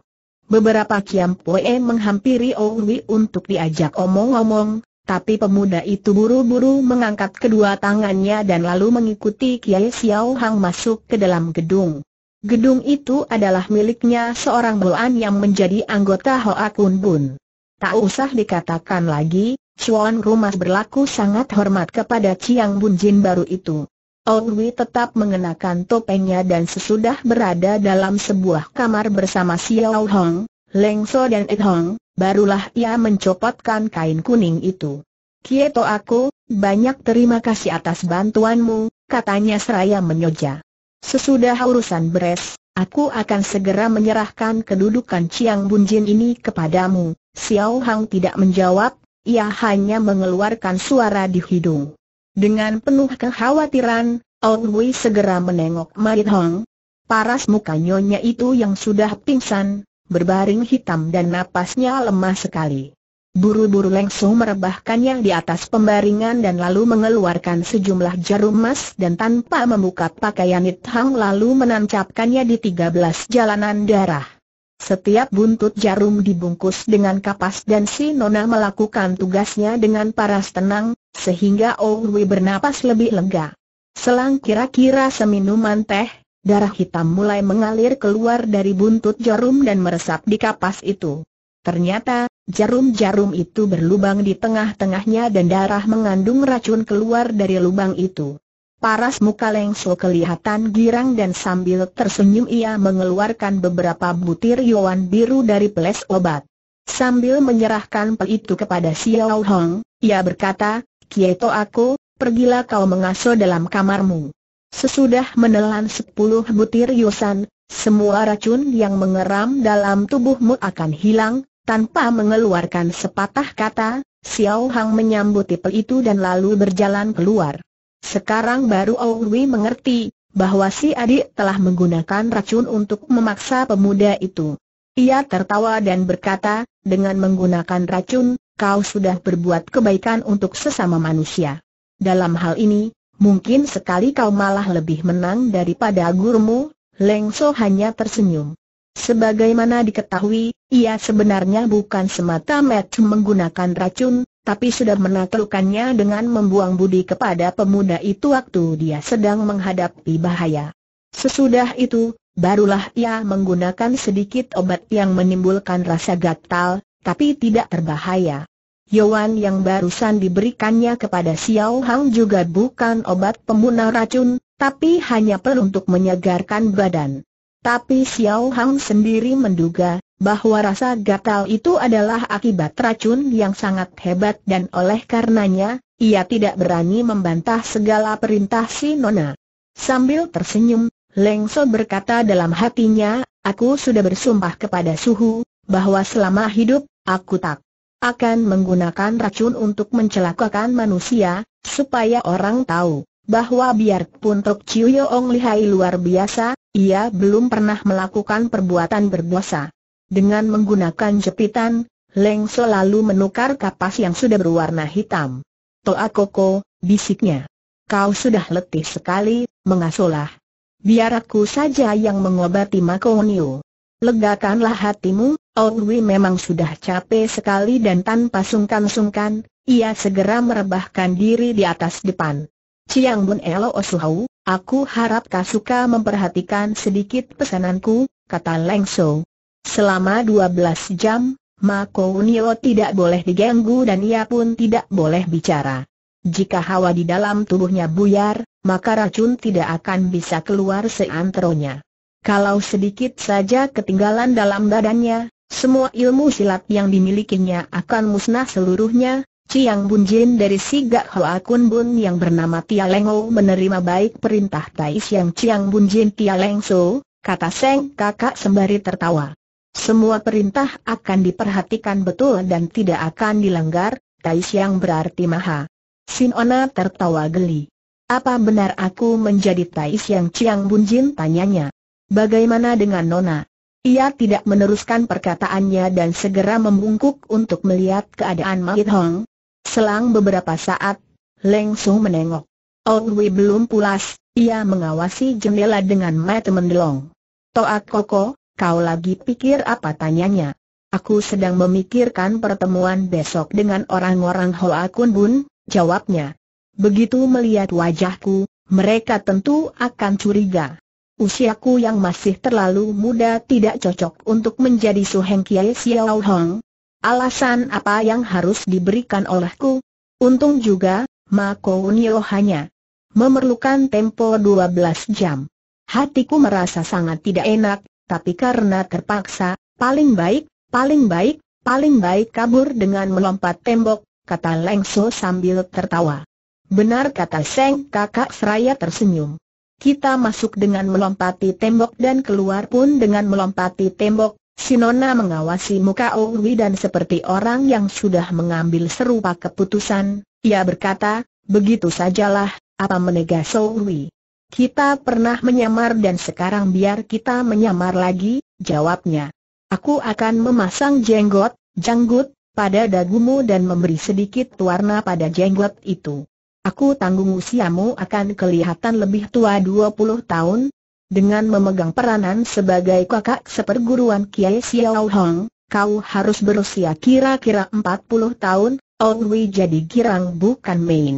Beberapa Kiam Poe menghampiri Owi untuk diajak omong-omong, tapi pemuda itu buru-buru mengangkat kedua tangannya dan lalu mengikuti Kiai Xiao Hang masuk ke dalam gedung. Gedung itu adalah miliknya seorang Boan yang menjadi anggota Hoa Kun Bun. Tak usah dikatakan lagi, Chuan Rumah berlaku sangat hormat kepada Chiang Bun Jin baru itu. Olwi tetap mengenakan topengnya dan sesudah berada dalam sebuah kamar bersama Xiao Hong, Leng So dan Ed Hong, barulah ia mencopotkan kain kuning itu. Kieto aku, banyak terima kasih atas bantuanmu, katanya seraya menyoja. Sesudah urusan beres, aku akan segera menyerahkan kedudukan Chiang Bunjin ini kepadamu. Xiao Hong tidak menjawab, ia hanya mengeluarkan suara di hidung. Dengan penuh kekhawatiran, Ong Hui segera menengok Marit Hong. Paras muka nyonya itu yang sudah pingsan, berbaring hitam dan napasnya lemah sekali. Buru-buru langsung merebahkannya di atas pembaringan dan lalu mengeluarkan sejumlah jarum emas dan tanpa membuka pakaian Nit Hang lalu menancapkannya di tiga belas jalanan darah. Setiap buntut jarum dibungkus dengan kapas dan si Nona melakukan tugasnya dengan paras tenang, sehingga Owi bernapas lebih lega. Selang kira-kira seminuman teh, darah hitam mulai mengalir keluar dari buntut jarum dan meresap di kapas itu. Ternyata, jarum-jarum itu berlubang di tengah-tengahnya dan darah mengandung racun keluar dari lubang itu. Paras muka Lengso kelihatan girang dan sambil tersenyum ia mengeluarkan beberapa butir yuan biru dari peles obat. Sambil menyerahkan pel itu kepada Xiao Hong, ia berkata, Kieto aku, pergilah kau mengasuh dalam kamarmu. Sesudah menelan sepuluh butir yusan, semua racun yang mengeram dalam tubuhmu akan hilang, tanpa mengeluarkan sepatah kata, Xiao Hong menyambut tipe itu dan lalu berjalan keluar. Sekarang baru Owi mengerti bahwa si adik telah menggunakan racun untuk memaksa pemuda itu. Ia tertawa dan berkata, dengan menggunakan racun, kau sudah berbuat kebaikan untuk sesama manusia. Dalam hal ini, mungkin sekali kau malah lebih menang daripada gurumu, Leng So hanya tersenyum. Sebagaimana diketahui, ia sebenarnya bukan semata-mata menggunakan racun, tapi sudah menaklukkannya dengan membuang budi kepada pemuda itu waktu dia sedang menghadapi bahaya. Sesudah itu, barulah ia menggunakan sedikit obat yang menimbulkan rasa gatal, tapi tidak terbahaya. Yowan yang barusan diberikannya kepada Xiao Hang juga bukan obat pemunah racun, tapi hanya peruntuk menyegarkan badan. Tapi Xiao Hang sendiri menduga, bahwa rasa gatal itu adalah akibat racun yang sangat hebat dan oleh karenanya, ia tidak berani membantah segala perintah si Nona. Sambil tersenyum, Lengso berkata dalam hatinya, aku sudah bersumpah kepada Suhu, bahwa selama hidup, aku tak akan menggunakan racun untuk mencelakakan manusia, supaya orang tahu bahwa biarpun Tok Chiu Yong lihai luar biasa, ia belum pernah melakukan perbuatan berdosa. Dengan menggunakan jepitan, Leng selalu menukar kapas yang sudah berwarna hitam. Toa Koko, bisiknya. Kau sudah letih sekali, mengasolah. Biar aku saja yang mengobati Makoniu. Legakanlah hatimu, Owi memang sudah capek sekali dan tanpa sungkan-sungkan, ia segera merebahkan diri di atas depan. Ciang Bun Elo Osuhau, aku harap kau suka memperhatikan sedikit pesananku, kata Leng Soe. Selama 12 jam, Mako Unio tidak boleh diganggu dan ia pun tidak boleh bicara. Jika hawa di dalam tubuhnya buyar, maka racun tidak akan bisa keluar seantronya. Kalau sedikit saja ketinggalan dalam badannya, semua ilmu silat yang dimilikinya akan musnah seluruhnya, Ciang Bunjin dari Sigak Hoa Kun Bun yang bernama Tia Lengo menerima baik perintah Tai Siang Ciang Bunjin Tia Leng So, kata Seng kakak sembari tertawa. Semua perintah akan diperhatikan betul dan tidak akan dilanggar, Tai Siang berarti maha. Sinona tertawa geli. Apa benar aku menjadi Tai Siang Chiang Bunjin tanyanya. Bagaimana dengan Nona? Ia tidak meneruskan perkataannya dan segera membungkuk untuk melihat keadaan Mahit Hong. Selang beberapa saat, Leng Su menengok. Wei belum pulas, ia mengawasi jendela dengan mata mendelong. Toak Koko, Kau lagi pikir apa tanyanya? Aku sedang memikirkan pertemuan besok dengan orang-orang Hoa Kun Bun, jawabnya. Begitu melihat wajahku, mereka tentu akan curiga. Usiaku yang masih terlalu muda tidak cocok untuk menjadi suheng kiai Xiao Hong. Alasan apa yang harus diberikan olehku? Untung juga, Mako Unio hanya memerlukan tempo 12 jam. Hatiku merasa sangat tidak enak, tapi karena terpaksa, paling baik, paling baik, paling baik kabur dengan melompat tembok, kata Leng So sambil tertawa. Benar kata Seng kakak seraya tersenyum. Kita masuk dengan melompati tembok dan keluar pun dengan melompati tembok, Sinona mengawasi muka Owi dan seperti orang yang sudah mengambil serupa keputusan, ia berkata, begitu sajalah, apa menegas Owi. Kita pernah menyamar dan sekarang biar kita menyamar lagi, jawabnya. Aku akan memasang jenggot, janggut, pada dagumu dan memberi sedikit warna pada jenggot itu. Aku tanggung usiamu akan kelihatan lebih tua 20 tahun. Dengan memegang peranan sebagai kakak seperguruan Kiai Xiao Hong, kau harus berusia kira-kira 40 tahun, Ong Wei jadi girang bukan main.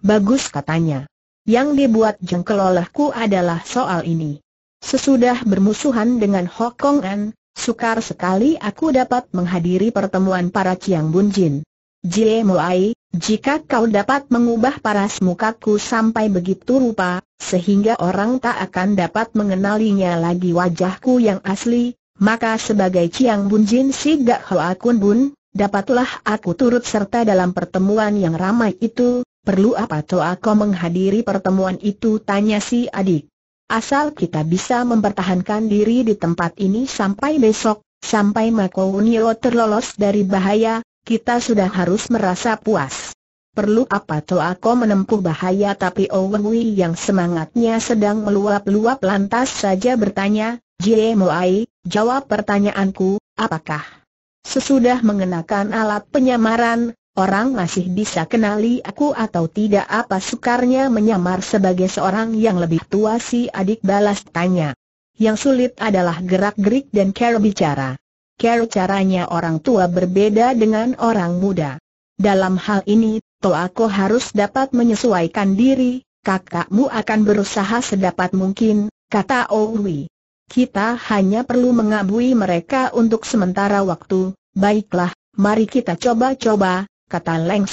Bagus katanya. Yang dibuat jengkel olehku adalah soal ini. Sesudah bermusuhan dengan Hokong An, sukar sekali aku dapat menghadiri pertemuan para Ciang Bun Jin. Jie Moai, jika kau dapat mengubah paras mukaku sampai begitu rupa, sehingga orang tak akan dapat mengenalinya lagi wajahku yang asli, maka sebagai Ciang Bun Jin si Gak Hoa Kun Bun, dapatlah aku turut serta dalam pertemuan yang ramai itu, Perlu apa Toa aku menghadiri pertemuan itu tanya si adik. Asal kita bisa mempertahankan diri di tempat ini sampai besok, sampai Makounio terlolos dari bahaya, kita sudah harus merasa puas. Perlu apa Toa aku menempuh bahaya tapi Owenwi yang semangatnya sedang meluap-luap lantas saja bertanya, Jie Moai, jawab pertanyaanku, apakah? Sesudah mengenakan alat penyamaran, Orang masih bisa kenali aku atau tidak apa sukarnya menyamar sebagai seorang yang lebih tua si adik balas tanya. Yang sulit adalah gerak-gerik dan cara bicara. Cara caranya orang tua berbeda dengan orang muda. Dalam hal ini, aku harus dapat menyesuaikan diri, kakakmu akan berusaha sedapat mungkin, kata Owi. Oh kita hanya perlu mengabui mereka untuk sementara waktu, baiklah, mari kita coba-coba, kata Leng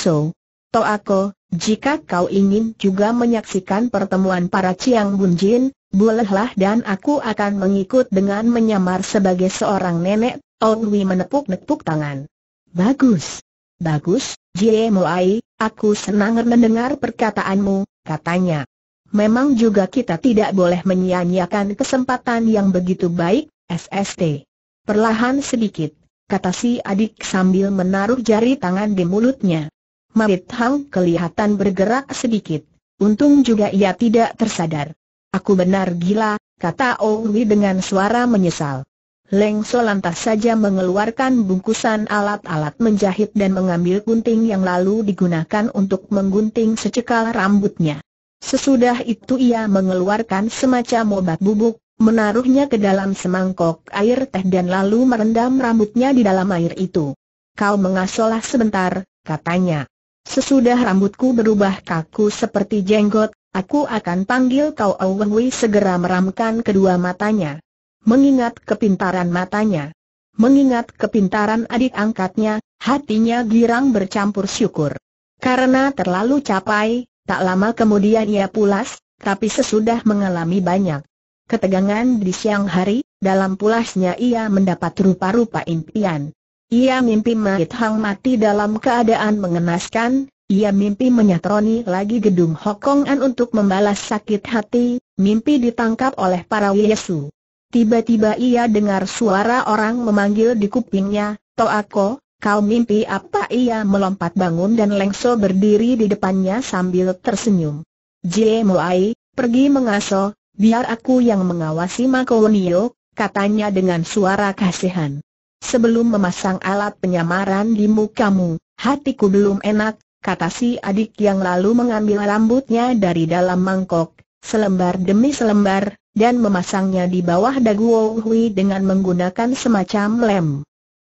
To aku, jika kau ingin juga menyaksikan pertemuan para Ciang Bunjin, bolehlah dan aku akan mengikut dengan menyamar sebagai seorang nenek. Ong Wi menepuk-nepuk tangan. Bagus. Bagus, Jie Moai, aku senang mendengar perkataanmu, katanya. Memang juga kita tidak boleh menyia-nyiakan kesempatan yang begitu baik, SST. Perlahan sedikit, kata si adik sambil menaruh jari tangan di mulutnya. Mabit Hang kelihatan bergerak sedikit. Untung juga ia tidak tersadar. Aku benar gila, kata Owi dengan suara menyesal. Leng So lantas saja mengeluarkan bungkusan alat-alat menjahit dan mengambil gunting yang lalu digunakan untuk menggunting secekal rambutnya. Sesudah itu ia mengeluarkan semacam obat bubuk, menaruhnya ke dalam semangkok air teh dan lalu merendam rambutnya di dalam air itu. Kau mengasolah sebentar, katanya. Sesudah rambutku berubah kaku seperti jenggot, aku akan panggil kau Owen segera meramkan kedua matanya. Mengingat kepintaran matanya. Mengingat kepintaran adik angkatnya, hatinya girang bercampur syukur. Karena terlalu capai, tak lama kemudian ia pulas, tapi sesudah mengalami banyak ketegangan di siang hari, dalam pulasnya ia mendapat rupa-rupa impian. Ia mimpi Mahit Hang mati dalam keadaan mengenaskan, ia mimpi menyatroni lagi gedung Hokongan untuk membalas sakit hati, mimpi ditangkap oleh para Yesu. Tiba-tiba ia dengar suara orang memanggil di kupingnya, Toako, kau mimpi apa ia melompat bangun dan lengso berdiri di depannya sambil tersenyum. Jie Moai, pergi mengaso, Biar aku yang mengawasi Makolonio, katanya dengan suara kasihan. Sebelum memasang alat penyamaran di mukamu, hatiku belum enak, kata si adik yang lalu mengambil rambutnya dari dalam mangkok, selembar demi selembar, dan memasangnya di bawah dagu Hui dengan menggunakan semacam lem.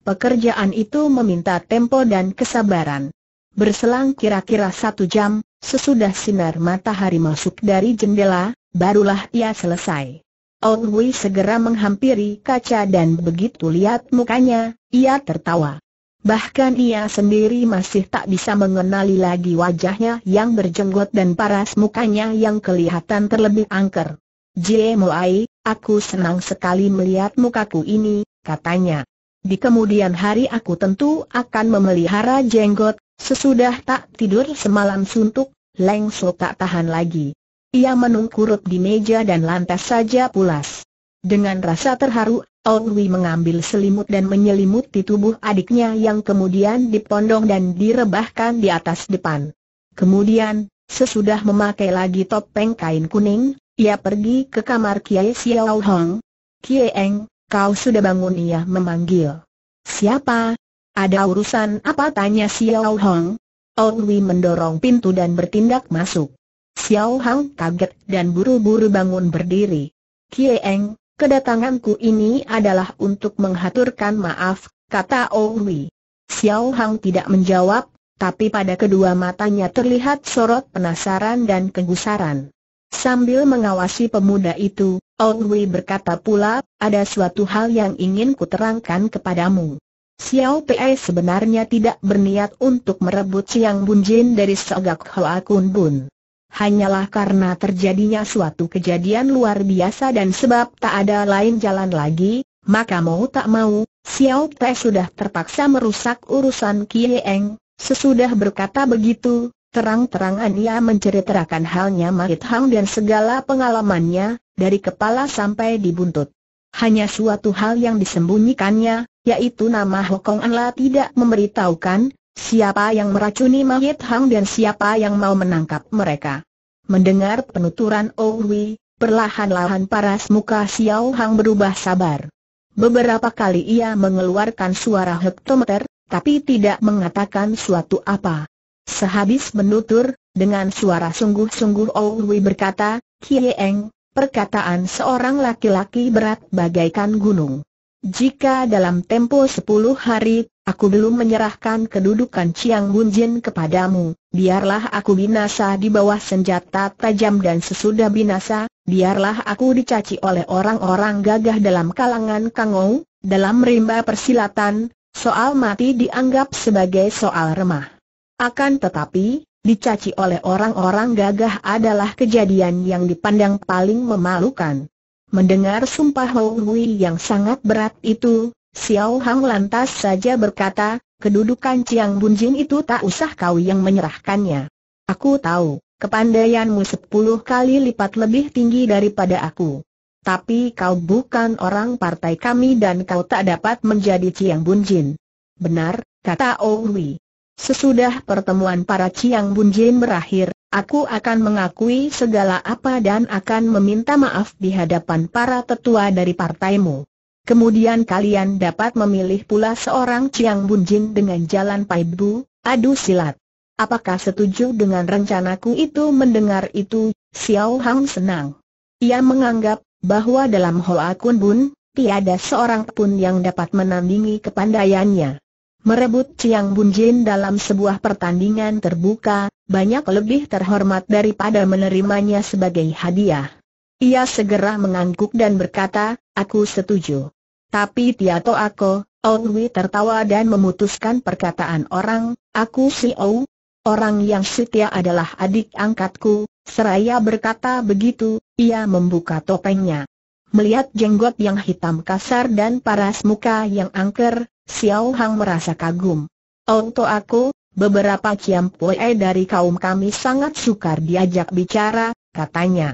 Pekerjaan itu meminta tempo dan kesabaran. Berselang kira-kira satu jam, sesudah sinar matahari masuk dari jendela, Barulah ia selesai. Ong Hui segera menghampiri kaca dan begitu lihat mukanya, ia tertawa. Bahkan ia sendiri masih tak bisa mengenali lagi wajahnya yang berjenggot dan paras mukanya yang kelihatan terlebih angker. Jie Moai, aku senang sekali melihat mukaku ini, katanya. Di kemudian hari aku tentu akan memelihara jenggot, sesudah tak tidur semalam suntuk, Leng So tak tahan lagi. Ia menungkurup di meja dan lantas saja pulas. Dengan rasa terharu, Wi mengambil selimut dan menyelimuti tubuh adiknya yang kemudian dipondong dan direbahkan di atas depan. Kemudian, sesudah memakai lagi topeng kain kuning, ia pergi ke kamar Kiai Xiao Hong. Kiai Eng, kau sudah bangun ia memanggil. Siapa? Ada urusan apa tanya Xiao Hong? Wi mendorong pintu dan bertindak masuk. Xiao Hang kaget dan buru-buru bangun berdiri. Kie Eng, kedatanganku ini adalah untuk menghaturkan maaf, kata Owi. Xiao Hang tidak menjawab, tapi pada kedua matanya terlihat sorot penasaran dan kegusaran. Sambil mengawasi pemuda itu, Owi berkata pula, ada suatu hal yang ingin kuterangkan kepadamu. Xiao Pei sebenarnya tidak berniat untuk merebut Siang Bunjin dari Sogak Hoa Kun Bun hanyalah karena terjadinya suatu kejadian luar biasa dan sebab tak ada lain jalan lagi, maka mau tak mau, Xiao Te sudah terpaksa merusak urusan Kie Eng. Sesudah berkata begitu, terang-terangan ia menceritakan halnya Mahit Hang dan segala pengalamannya, dari kepala sampai di buntut. Hanya suatu hal yang disembunyikannya, yaitu nama Hokong Anla tidak memberitahukan, Siapa yang meracuni mayat Hang dan siapa yang mau menangkap mereka? Mendengar penuturan Owi, oh perlahan-lahan paras muka Xiao Hang berubah sabar. Beberapa kali ia mengeluarkan suara hektometer, tapi tidak mengatakan suatu apa. Sehabis menutur, dengan suara sungguh-sungguh Owi oh berkata, Kie Perkataan seorang laki-laki berat bagaikan gunung. Jika dalam tempo 10 hari Aku belum menyerahkan kedudukan Chiang Bun Jin kepadamu, biarlah aku binasa di bawah senjata tajam dan sesudah binasa, biarlah aku dicaci oleh orang-orang gagah dalam kalangan Kangou, dalam rimba persilatan, soal mati dianggap sebagai soal remah. Akan tetapi, dicaci oleh orang-orang gagah adalah kejadian yang dipandang paling memalukan. Mendengar sumpah Hou Hui yang sangat berat itu, Xiao Hang lantas saja berkata, kedudukan Chiang Bunjin itu tak usah kau yang menyerahkannya. Aku tahu, kepandaianmu sepuluh kali lipat lebih tinggi daripada aku. Tapi kau bukan orang partai kami dan kau tak dapat menjadi Chiang Bunjin. Benar, kata Owi. Sesudah pertemuan para Chiang Bunjin berakhir, aku akan mengakui segala apa dan akan meminta maaf di hadapan para tetua dari partaimu. Kemudian kalian dapat memilih pula seorang Chiang Bunjin dengan jalan Bu, adu silat. Apakah setuju dengan rencanaku itu mendengar itu, Xiao Hang senang. Ia menganggap bahwa dalam Hoa Kun Bun, tiada seorang pun yang dapat menandingi kepandaiannya. Merebut Chiang Bunjin dalam sebuah pertandingan terbuka, banyak lebih terhormat daripada menerimanya sebagai hadiah. Ia segera mengangguk dan berkata, aku setuju. Tapi Tiato Ako, Onwi tertawa dan memutuskan perkataan orang, aku si Ou, orang yang setia adalah adik angkatku, seraya berkata begitu, ia membuka topengnya. Melihat jenggot yang hitam kasar dan paras muka yang angker, Xiao Hang merasa kagum. Onto aku, beberapa ciampue dari kaum kami sangat sukar diajak bicara, katanya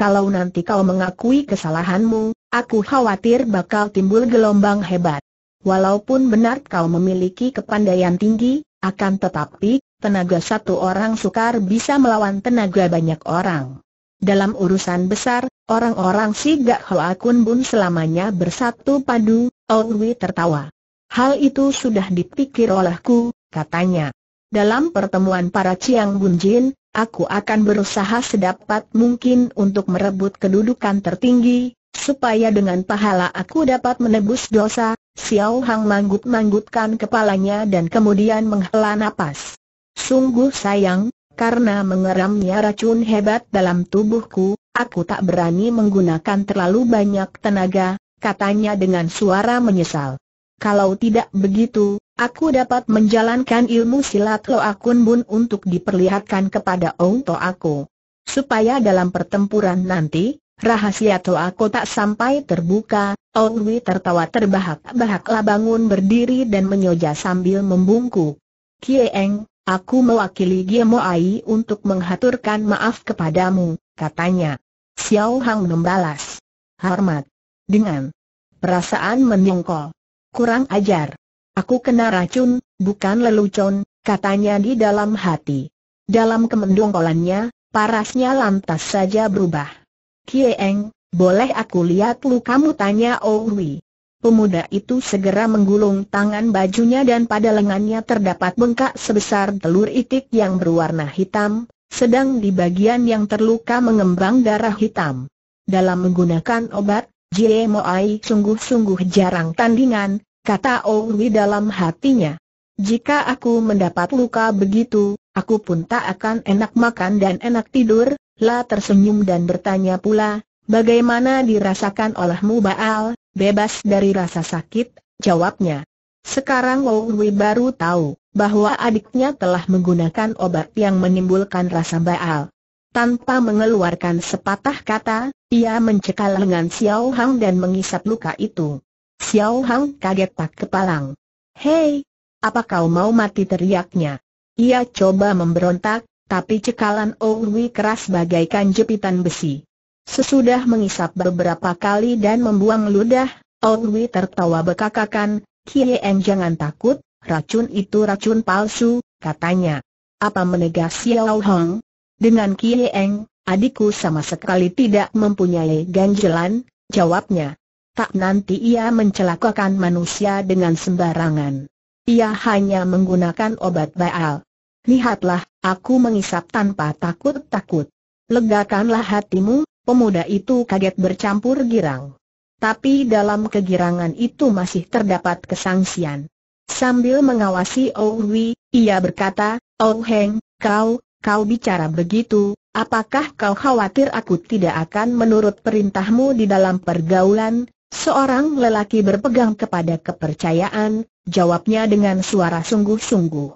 kalau nanti kau mengakui kesalahanmu, aku khawatir bakal timbul gelombang hebat. Walaupun benar kau memiliki kepandaian tinggi, akan tetapi, tenaga satu orang sukar bisa melawan tenaga banyak orang. Dalam urusan besar, orang-orang si Gak Hoa Kun Bun selamanya bersatu padu, Owi tertawa. Hal itu sudah dipikir olehku, katanya. Dalam pertemuan para Ciang Bunjin, Aku akan berusaha sedapat mungkin untuk merebut kedudukan tertinggi, supaya dengan pahala aku dapat menebus dosa. Xiao Hang manggut-manggutkan kepalanya dan kemudian menghela napas. Sungguh sayang, karena mengeramnya racun hebat dalam tubuhku, aku tak berani menggunakan terlalu banyak tenaga, katanya dengan suara menyesal. Kalau tidak begitu, Aku dapat menjalankan ilmu silat Lo Akun Bun untuk diperlihatkan kepada Ong To aku. Supaya dalam pertempuran nanti, rahasia To aku tak sampai terbuka, Ong Wi tertawa terbahak-bahaklah bangun berdiri dan menyoja sambil membungkuk. Kie aku mewakili Giemo Ai untuk menghaturkan maaf kepadamu, katanya. Xiao Hang membalas. Hormat. Dengan perasaan menyongkol. Kurang ajar. Aku kena racun, bukan lelucon, katanya di dalam hati. Dalam kemendungkolannya, parasnya lantas saja berubah. Kieng, boleh aku lihat kamu tanya Owi. Oh Pemuda itu segera menggulung tangan bajunya dan pada lengannya terdapat bengkak sebesar telur itik yang berwarna hitam, sedang di bagian yang terluka mengembang darah hitam. Dalam menggunakan obat, Jie Moai sungguh-sungguh jarang tandingan, kata Owi dalam hatinya. Jika aku mendapat luka begitu, aku pun tak akan enak makan dan enak tidur, La tersenyum dan bertanya pula, bagaimana dirasakan olehmu Baal, bebas dari rasa sakit, jawabnya. Sekarang Owi baru tahu bahwa adiknya telah menggunakan obat yang menimbulkan rasa baal. Tanpa mengeluarkan sepatah kata, ia mencekal lengan Xiao Hang dan mengisap luka itu. Xiao Hang kaget tak kepalang. Hei, apa kau mau mati teriaknya? Ia coba memberontak, tapi cekalan Ouwi keras bagaikan jepitan besi. Sesudah mengisap beberapa kali dan membuang ludah, Ouwi tertawa bekakakan, Kien jangan takut, racun itu racun palsu, katanya. Apa menegas Xiao Hang? Dengan Kien, adikku sama sekali tidak mempunyai ganjelan, jawabnya tak nanti ia mencelakakan manusia dengan sembarangan. Ia hanya menggunakan obat Baal. Lihatlah, aku mengisap tanpa takut-takut. Legakanlah hatimu, pemuda itu kaget bercampur girang. Tapi dalam kegirangan itu masih terdapat kesangsian. Sambil mengawasi Owi, oh ia berkata, Oh Heng, kau, kau bicara begitu, apakah kau khawatir aku tidak akan menurut perintahmu di dalam pergaulan, Seorang lelaki berpegang kepada kepercayaan, jawabnya dengan suara sungguh-sungguh.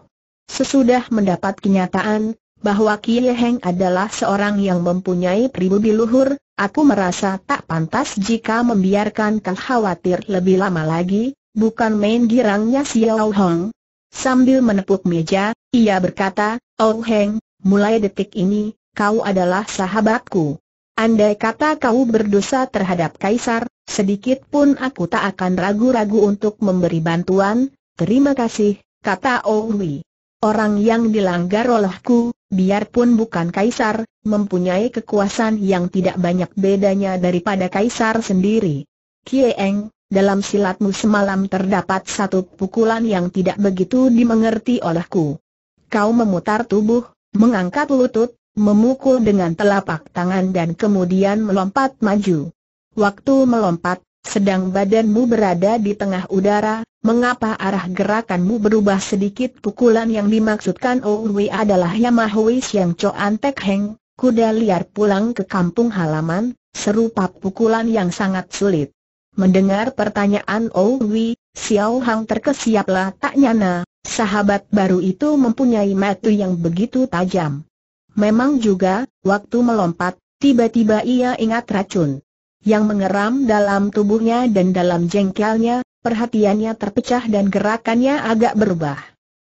Sesudah mendapat kenyataan bahwa Kie Heng adalah seorang yang mempunyai pribumi luhur, aku merasa tak pantas jika membiarkan kau khawatir lebih lama lagi, bukan main girangnya si Xiao Hong. Sambil menepuk meja, ia berkata, Oh Heng, mulai detik ini, kau adalah sahabatku. Andai kata kau berdosa terhadap Kaisar, sedikit pun aku tak akan ragu-ragu untuk memberi bantuan, terima kasih, kata Owi. Orang yang dilanggar olehku, biarpun bukan Kaisar, mempunyai kekuasaan yang tidak banyak bedanya daripada Kaisar sendiri. Kieng, dalam silatmu semalam terdapat satu pukulan yang tidak begitu dimengerti olehku. Kau memutar tubuh, mengangkat lutut, memukul dengan telapak tangan dan kemudian melompat maju. Waktu melompat, sedang badanmu berada di tengah udara, mengapa arah gerakanmu berubah sedikit pukulan yang dimaksudkan Owi adalah Yamahui Siang Choan Tek Heng, kuda liar pulang ke kampung halaman, serupa pukulan yang sangat sulit. Mendengar pertanyaan Owi, Xiao Hang terkesiaplah tak nyana, sahabat baru itu mempunyai metu yang begitu tajam. Memang juga, waktu melompat, tiba-tiba ia ingat racun. Yang mengeram dalam tubuhnya dan dalam jengkelnya, perhatiannya terpecah dan gerakannya agak berubah.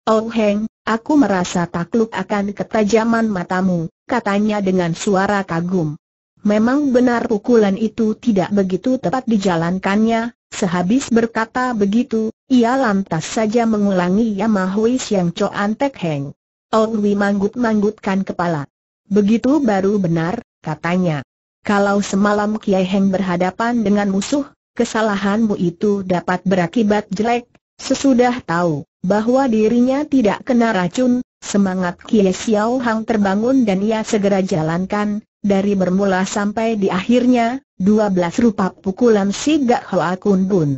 Oh Heng, aku merasa takluk akan ketajaman matamu, katanya dengan suara kagum. Memang benar pukulan itu tidak begitu tepat dijalankannya, sehabis berkata begitu, ia lantas saja mengulangi Yamahuis yang coantek Heng. Olwi manggut-manggutkan kepala. Begitu baru benar, katanya. Kalau semalam Kiai Heng berhadapan dengan musuh, kesalahanmu itu dapat berakibat jelek. Sesudah tahu bahwa dirinya tidak kena racun, semangat Kiai Xiao Hang terbangun dan ia segera jalankan, dari bermula sampai di akhirnya, dua belas rupa pukulan si Gak Hoa Kun Bun.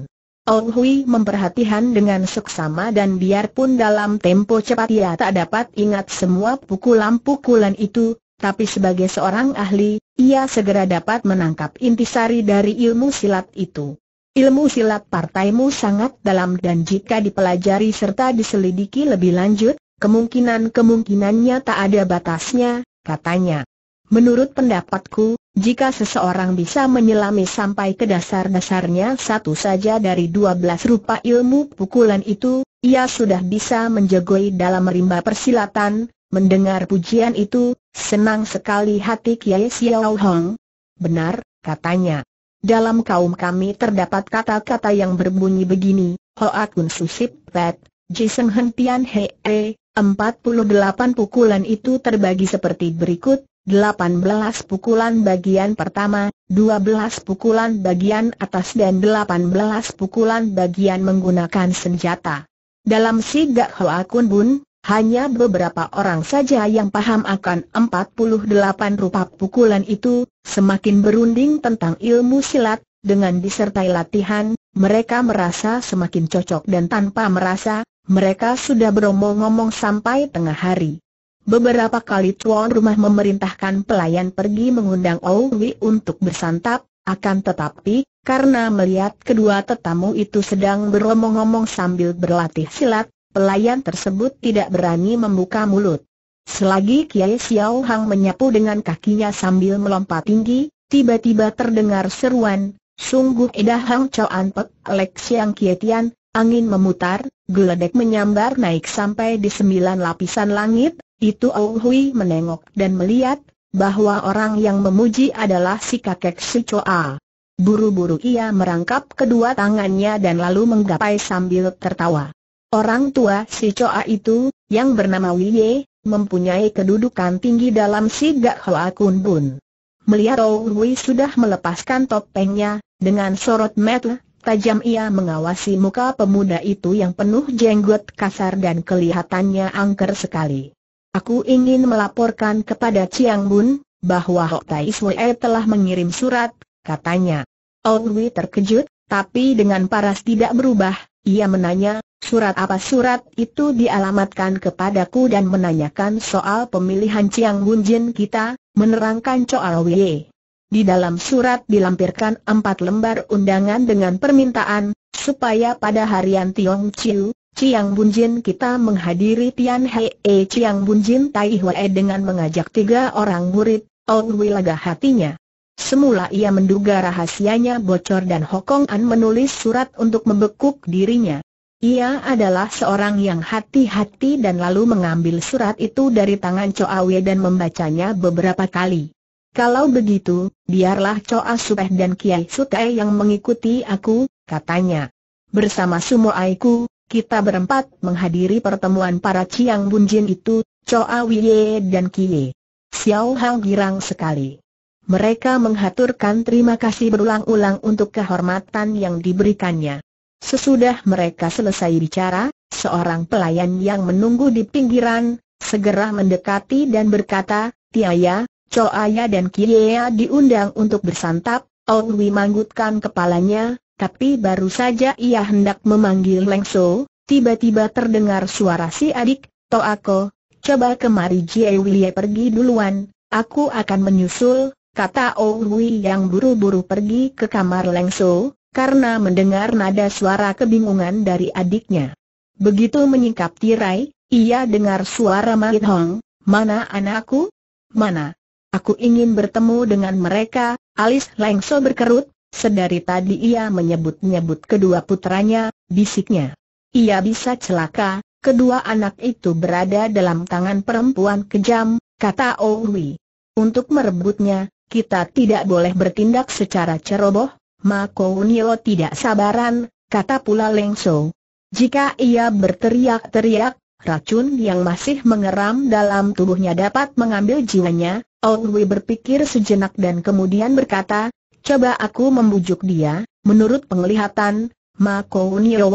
Ong Hui memperhatikan dengan seksama dan biarpun dalam tempo cepat ia tak dapat ingat semua pukulan-pukulan itu, tapi sebagai seorang ahli, ia segera dapat menangkap intisari dari ilmu silat itu. Ilmu silat partaimu sangat dalam dan jika dipelajari serta diselidiki lebih lanjut, kemungkinan-kemungkinannya tak ada batasnya, katanya. Menurut pendapatku, jika seseorang bisa menyelami sampai ke dasar-dasarnya satu saja dari dua belas rupa ilmu pukulan itu, ia sudah bisa menjagoi dalam rimba persilatan, mendengar pujian itu, senang sekali hati Kiai Xiao Hong. Benar, katanya. Dalam kaum kami terdapat kata-kata yang berbunyi begini, kun Susip Pet, Jason Hentian Hee, 48 pukulan itu terbagi seperti berikut, 18 pukulan bagian pertama, 12 pukulan bagian atas dan 18 pukulan bagian menggunakan senjata. Dalam si Gak Hoa Kun Bun, hanya beberapa orang saja yang paham akan 48 rupa pukulan itu, semakin berunding tentang ilmu silat, dengan disertai latihan, mereka merasa semakin cocok dan tanpa merasa, mereka sudah beromong-omong sampai tengah hari. Beberapa kali tuan rumah memerintahkan pelayan pergi mengundang Owi untuk bersantap, akan tetapi, karena melihat kedua tetamu itu sedang beromong-omong sambil berlatih silat, pelayan tersebut tidak berani membuka mulut. Selagi Kiai Xiao Hang menyapu dengan kakinya sambil melompat tinggi, tiba-tiba terdengar seruan, sungguh edah Hang Chao Pek Alex Yang Kietian, angin memutar, geledek menyambar naik sampai di sembilan lapisan langit, itu Hui menengok dan melihat, bahwa orang yang memuji adalah si kakek si Choa. Buru-buru ia merangkap kedua tangannya dan lalu menggapai sambil tertawa. Orang tua si Choa itu, yang bernama Wiye, mempunyai kedudukan tinggi dalam si Gak Hoa Kun Bun. Melihat Hui sudah melepaskan topengnya, dengan sorot mata tajam ia mengawasi muka pemuda itu yang penuh jenggot kasar dan kelihatannya angker sekali. Aku ingin melaporkan kepada Chiang Bun, bahwa Hok Tai Swee telah mengirim surat, katanya. Wei terkejut, tapi dengan paras tidak berubah, ia menanya, surat apa surat itu dialamatkan kepadaku dan menanyakan soal pemilihan Chiang Bun Jin kita, menerangkan Choa Wei. Di dalam surat dilampirkan empat lembar undangan dengan permintaan, supaya pada harian Tiong Chiu, Ciang Bunjin kita menghadiri Tian Hei e Chiang Bunjin Tai Hwee dengan mengajak tiga orang murid, Ong lega hatinya. Semula ia menduga rahasianya bocor dan Hokong An menulis surat untuk membekuk dirinya. Ia adalah seorang yang hati-hati dan lalu mengambil surat itu dari tangan Wei dan membacanya beberapa kali. Kalau begitu, biarlah Choa Supeh dan Kiai Sutai yang mengikuti aku, katanya. Bersama Sumo Aiku, kita berempat menghadiri pertemuan para Ciang Bunjin itu, Choa Wie dan Kie. Xiao Hao girang sekali. Mereka menghaturkan terima kasih berulang-ulang untuk kehormatan yang diberikannya. Sesudah mereka selesai bicara, seorang pelayan yang menunggu di pinggiran, segera mendekati dan berkata, Tiaya, Choaya dan Kiea diundang untuk bersantap, Ong Wi manggutkan kepalanya, tapi baru saja ia hendak memanggil Lengso, tiba-tiba terdengar suara si adik, Toako, coba kemari Jie Wilye pergi duluan, aku akan menyusul, kata Oh Hui yang buru-buru pergi ke kamar Lengso, karena mendengar nada suara kebingungan dari adiknya. Begitu menyingkap tirai, ia dengar suara Mahit Hong, mana anakku? Mana? Aku ingin bertemu dengan mereka, alis Lengso berkerut, Sedari tadi ia menyebut-nyebut kedua putranya, bisiknya. Ia bisa celaka, kedua anak itu berada dalam tangan perempuan kejam, kata Owi. Oh Untuk merebutnya, kita tidak boleh bertindak secara ceroboh, Mako Unio tidak sabaran, kata pula Lengso. Jika ia berteriak-teriak, racun yang masih mengeram dalam tubuhnya dapat mengambil jiwanya, Owi oh berpikir sejenak dan kemudian berkata, Coba aku membujuk dia, menurut penglihatan, Mako Unio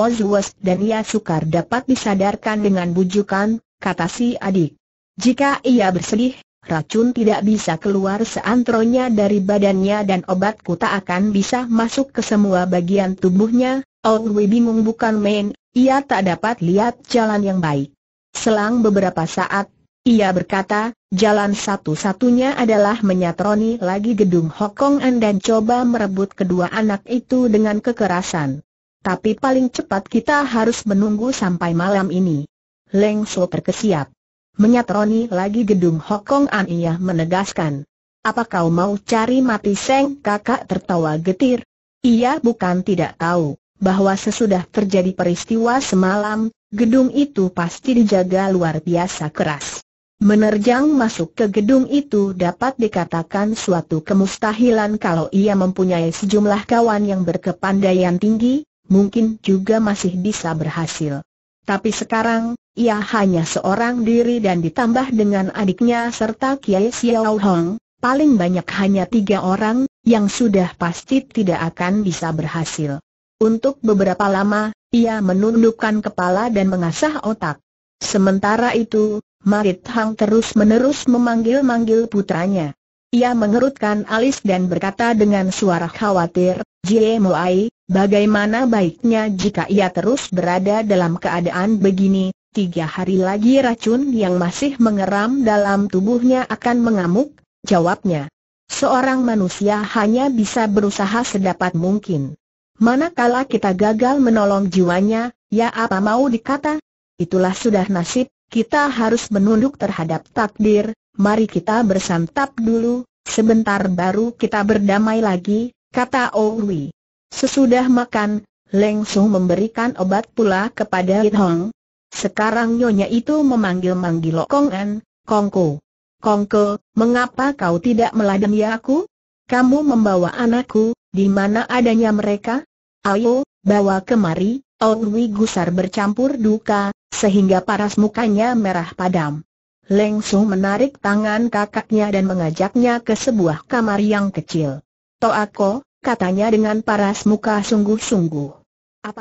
dan ia sukar dapat disadarkan dengan bujukan, kata si adik. Jika ia bersedih, racun tidak bisa keluar seantronya dari badannya dan obatku tak akan bisa masuk ke semua bagian tubuhnya, Owi bingung bukan main, ia tak dapat lihat jalan yang baik. Selang beberapa saat, ia berkata, Jalan satu-satunya adalah menyatroni lagi gedung An dan coba merebut kedua anak itu dengan kekerasan. Tapi paling cepat kita harus menunggu sampai malam ini. Leng So berkesiap. Menyatroni lagi gedung An ia menegaskan. Apa kau mau cari mati Seng? Kakak tertawa getir. Ia bukan tidak tahu bahwa sesudah terjadi peristiwa semalam, gedung itu pasti dijaga luar biasa keras. Menerjang masuk ke gedung itu dapat dikatakan suatu kemustahilan kalau ia mempunyai sejumlah kawan yang berkepandaian tinggi, mungkin juga masih bisa berhasil. Tapi sekarang, ia hanya seorang diri dan ditambah dengan adiknya serta Kiai Xiao Hong, paling banyak hanya tiga orang, yang sudah pasti tidak akan bisa berhasil. Untuk beberapa lama, ia menundukkan kepala dan mengasah otak. Sementara itu, Marit Hang terus-menerus memanggil-manggil putranya. Ia mengerutkan alis dan berkata dengan suara khawatir, Jie Moai, bagaimana baiknya jika ia terus berada dalam keadaan begini, tiga hari lagi racun yang masih mengeram dalam tubuhnya akan mengamuk, jawabnya. Seorang manusia hanya bisa berusaha sedapat mungkin. Manakala kita gagal menolong jiwanya, ya apa mau dikata? Itulah sudah nasib, kita harus menunduk terhadap takdir, mari kita bersantap dulu, sebentar baru kita berdamai lagi, kata Owi. Oh Sesudah makan, Leng Su memberikan obat pula kepada It Hong. Sekarang nyonya itu memanggil-manggil Kong An, Kongko. Kongko, mengapa kau tidak meladeni aku? Kamu membawa anakku, di mana adanya mereka? Ayo, bawa kemari, Owi oh gusar bercampur duka, sehingga paras mukanya merah padam. Leng Su menarik tangan kakaknya dan mengajaknya ke sebuah kamar yang kecil. Toako, katanya dengan paras muka sungguh-sungguh.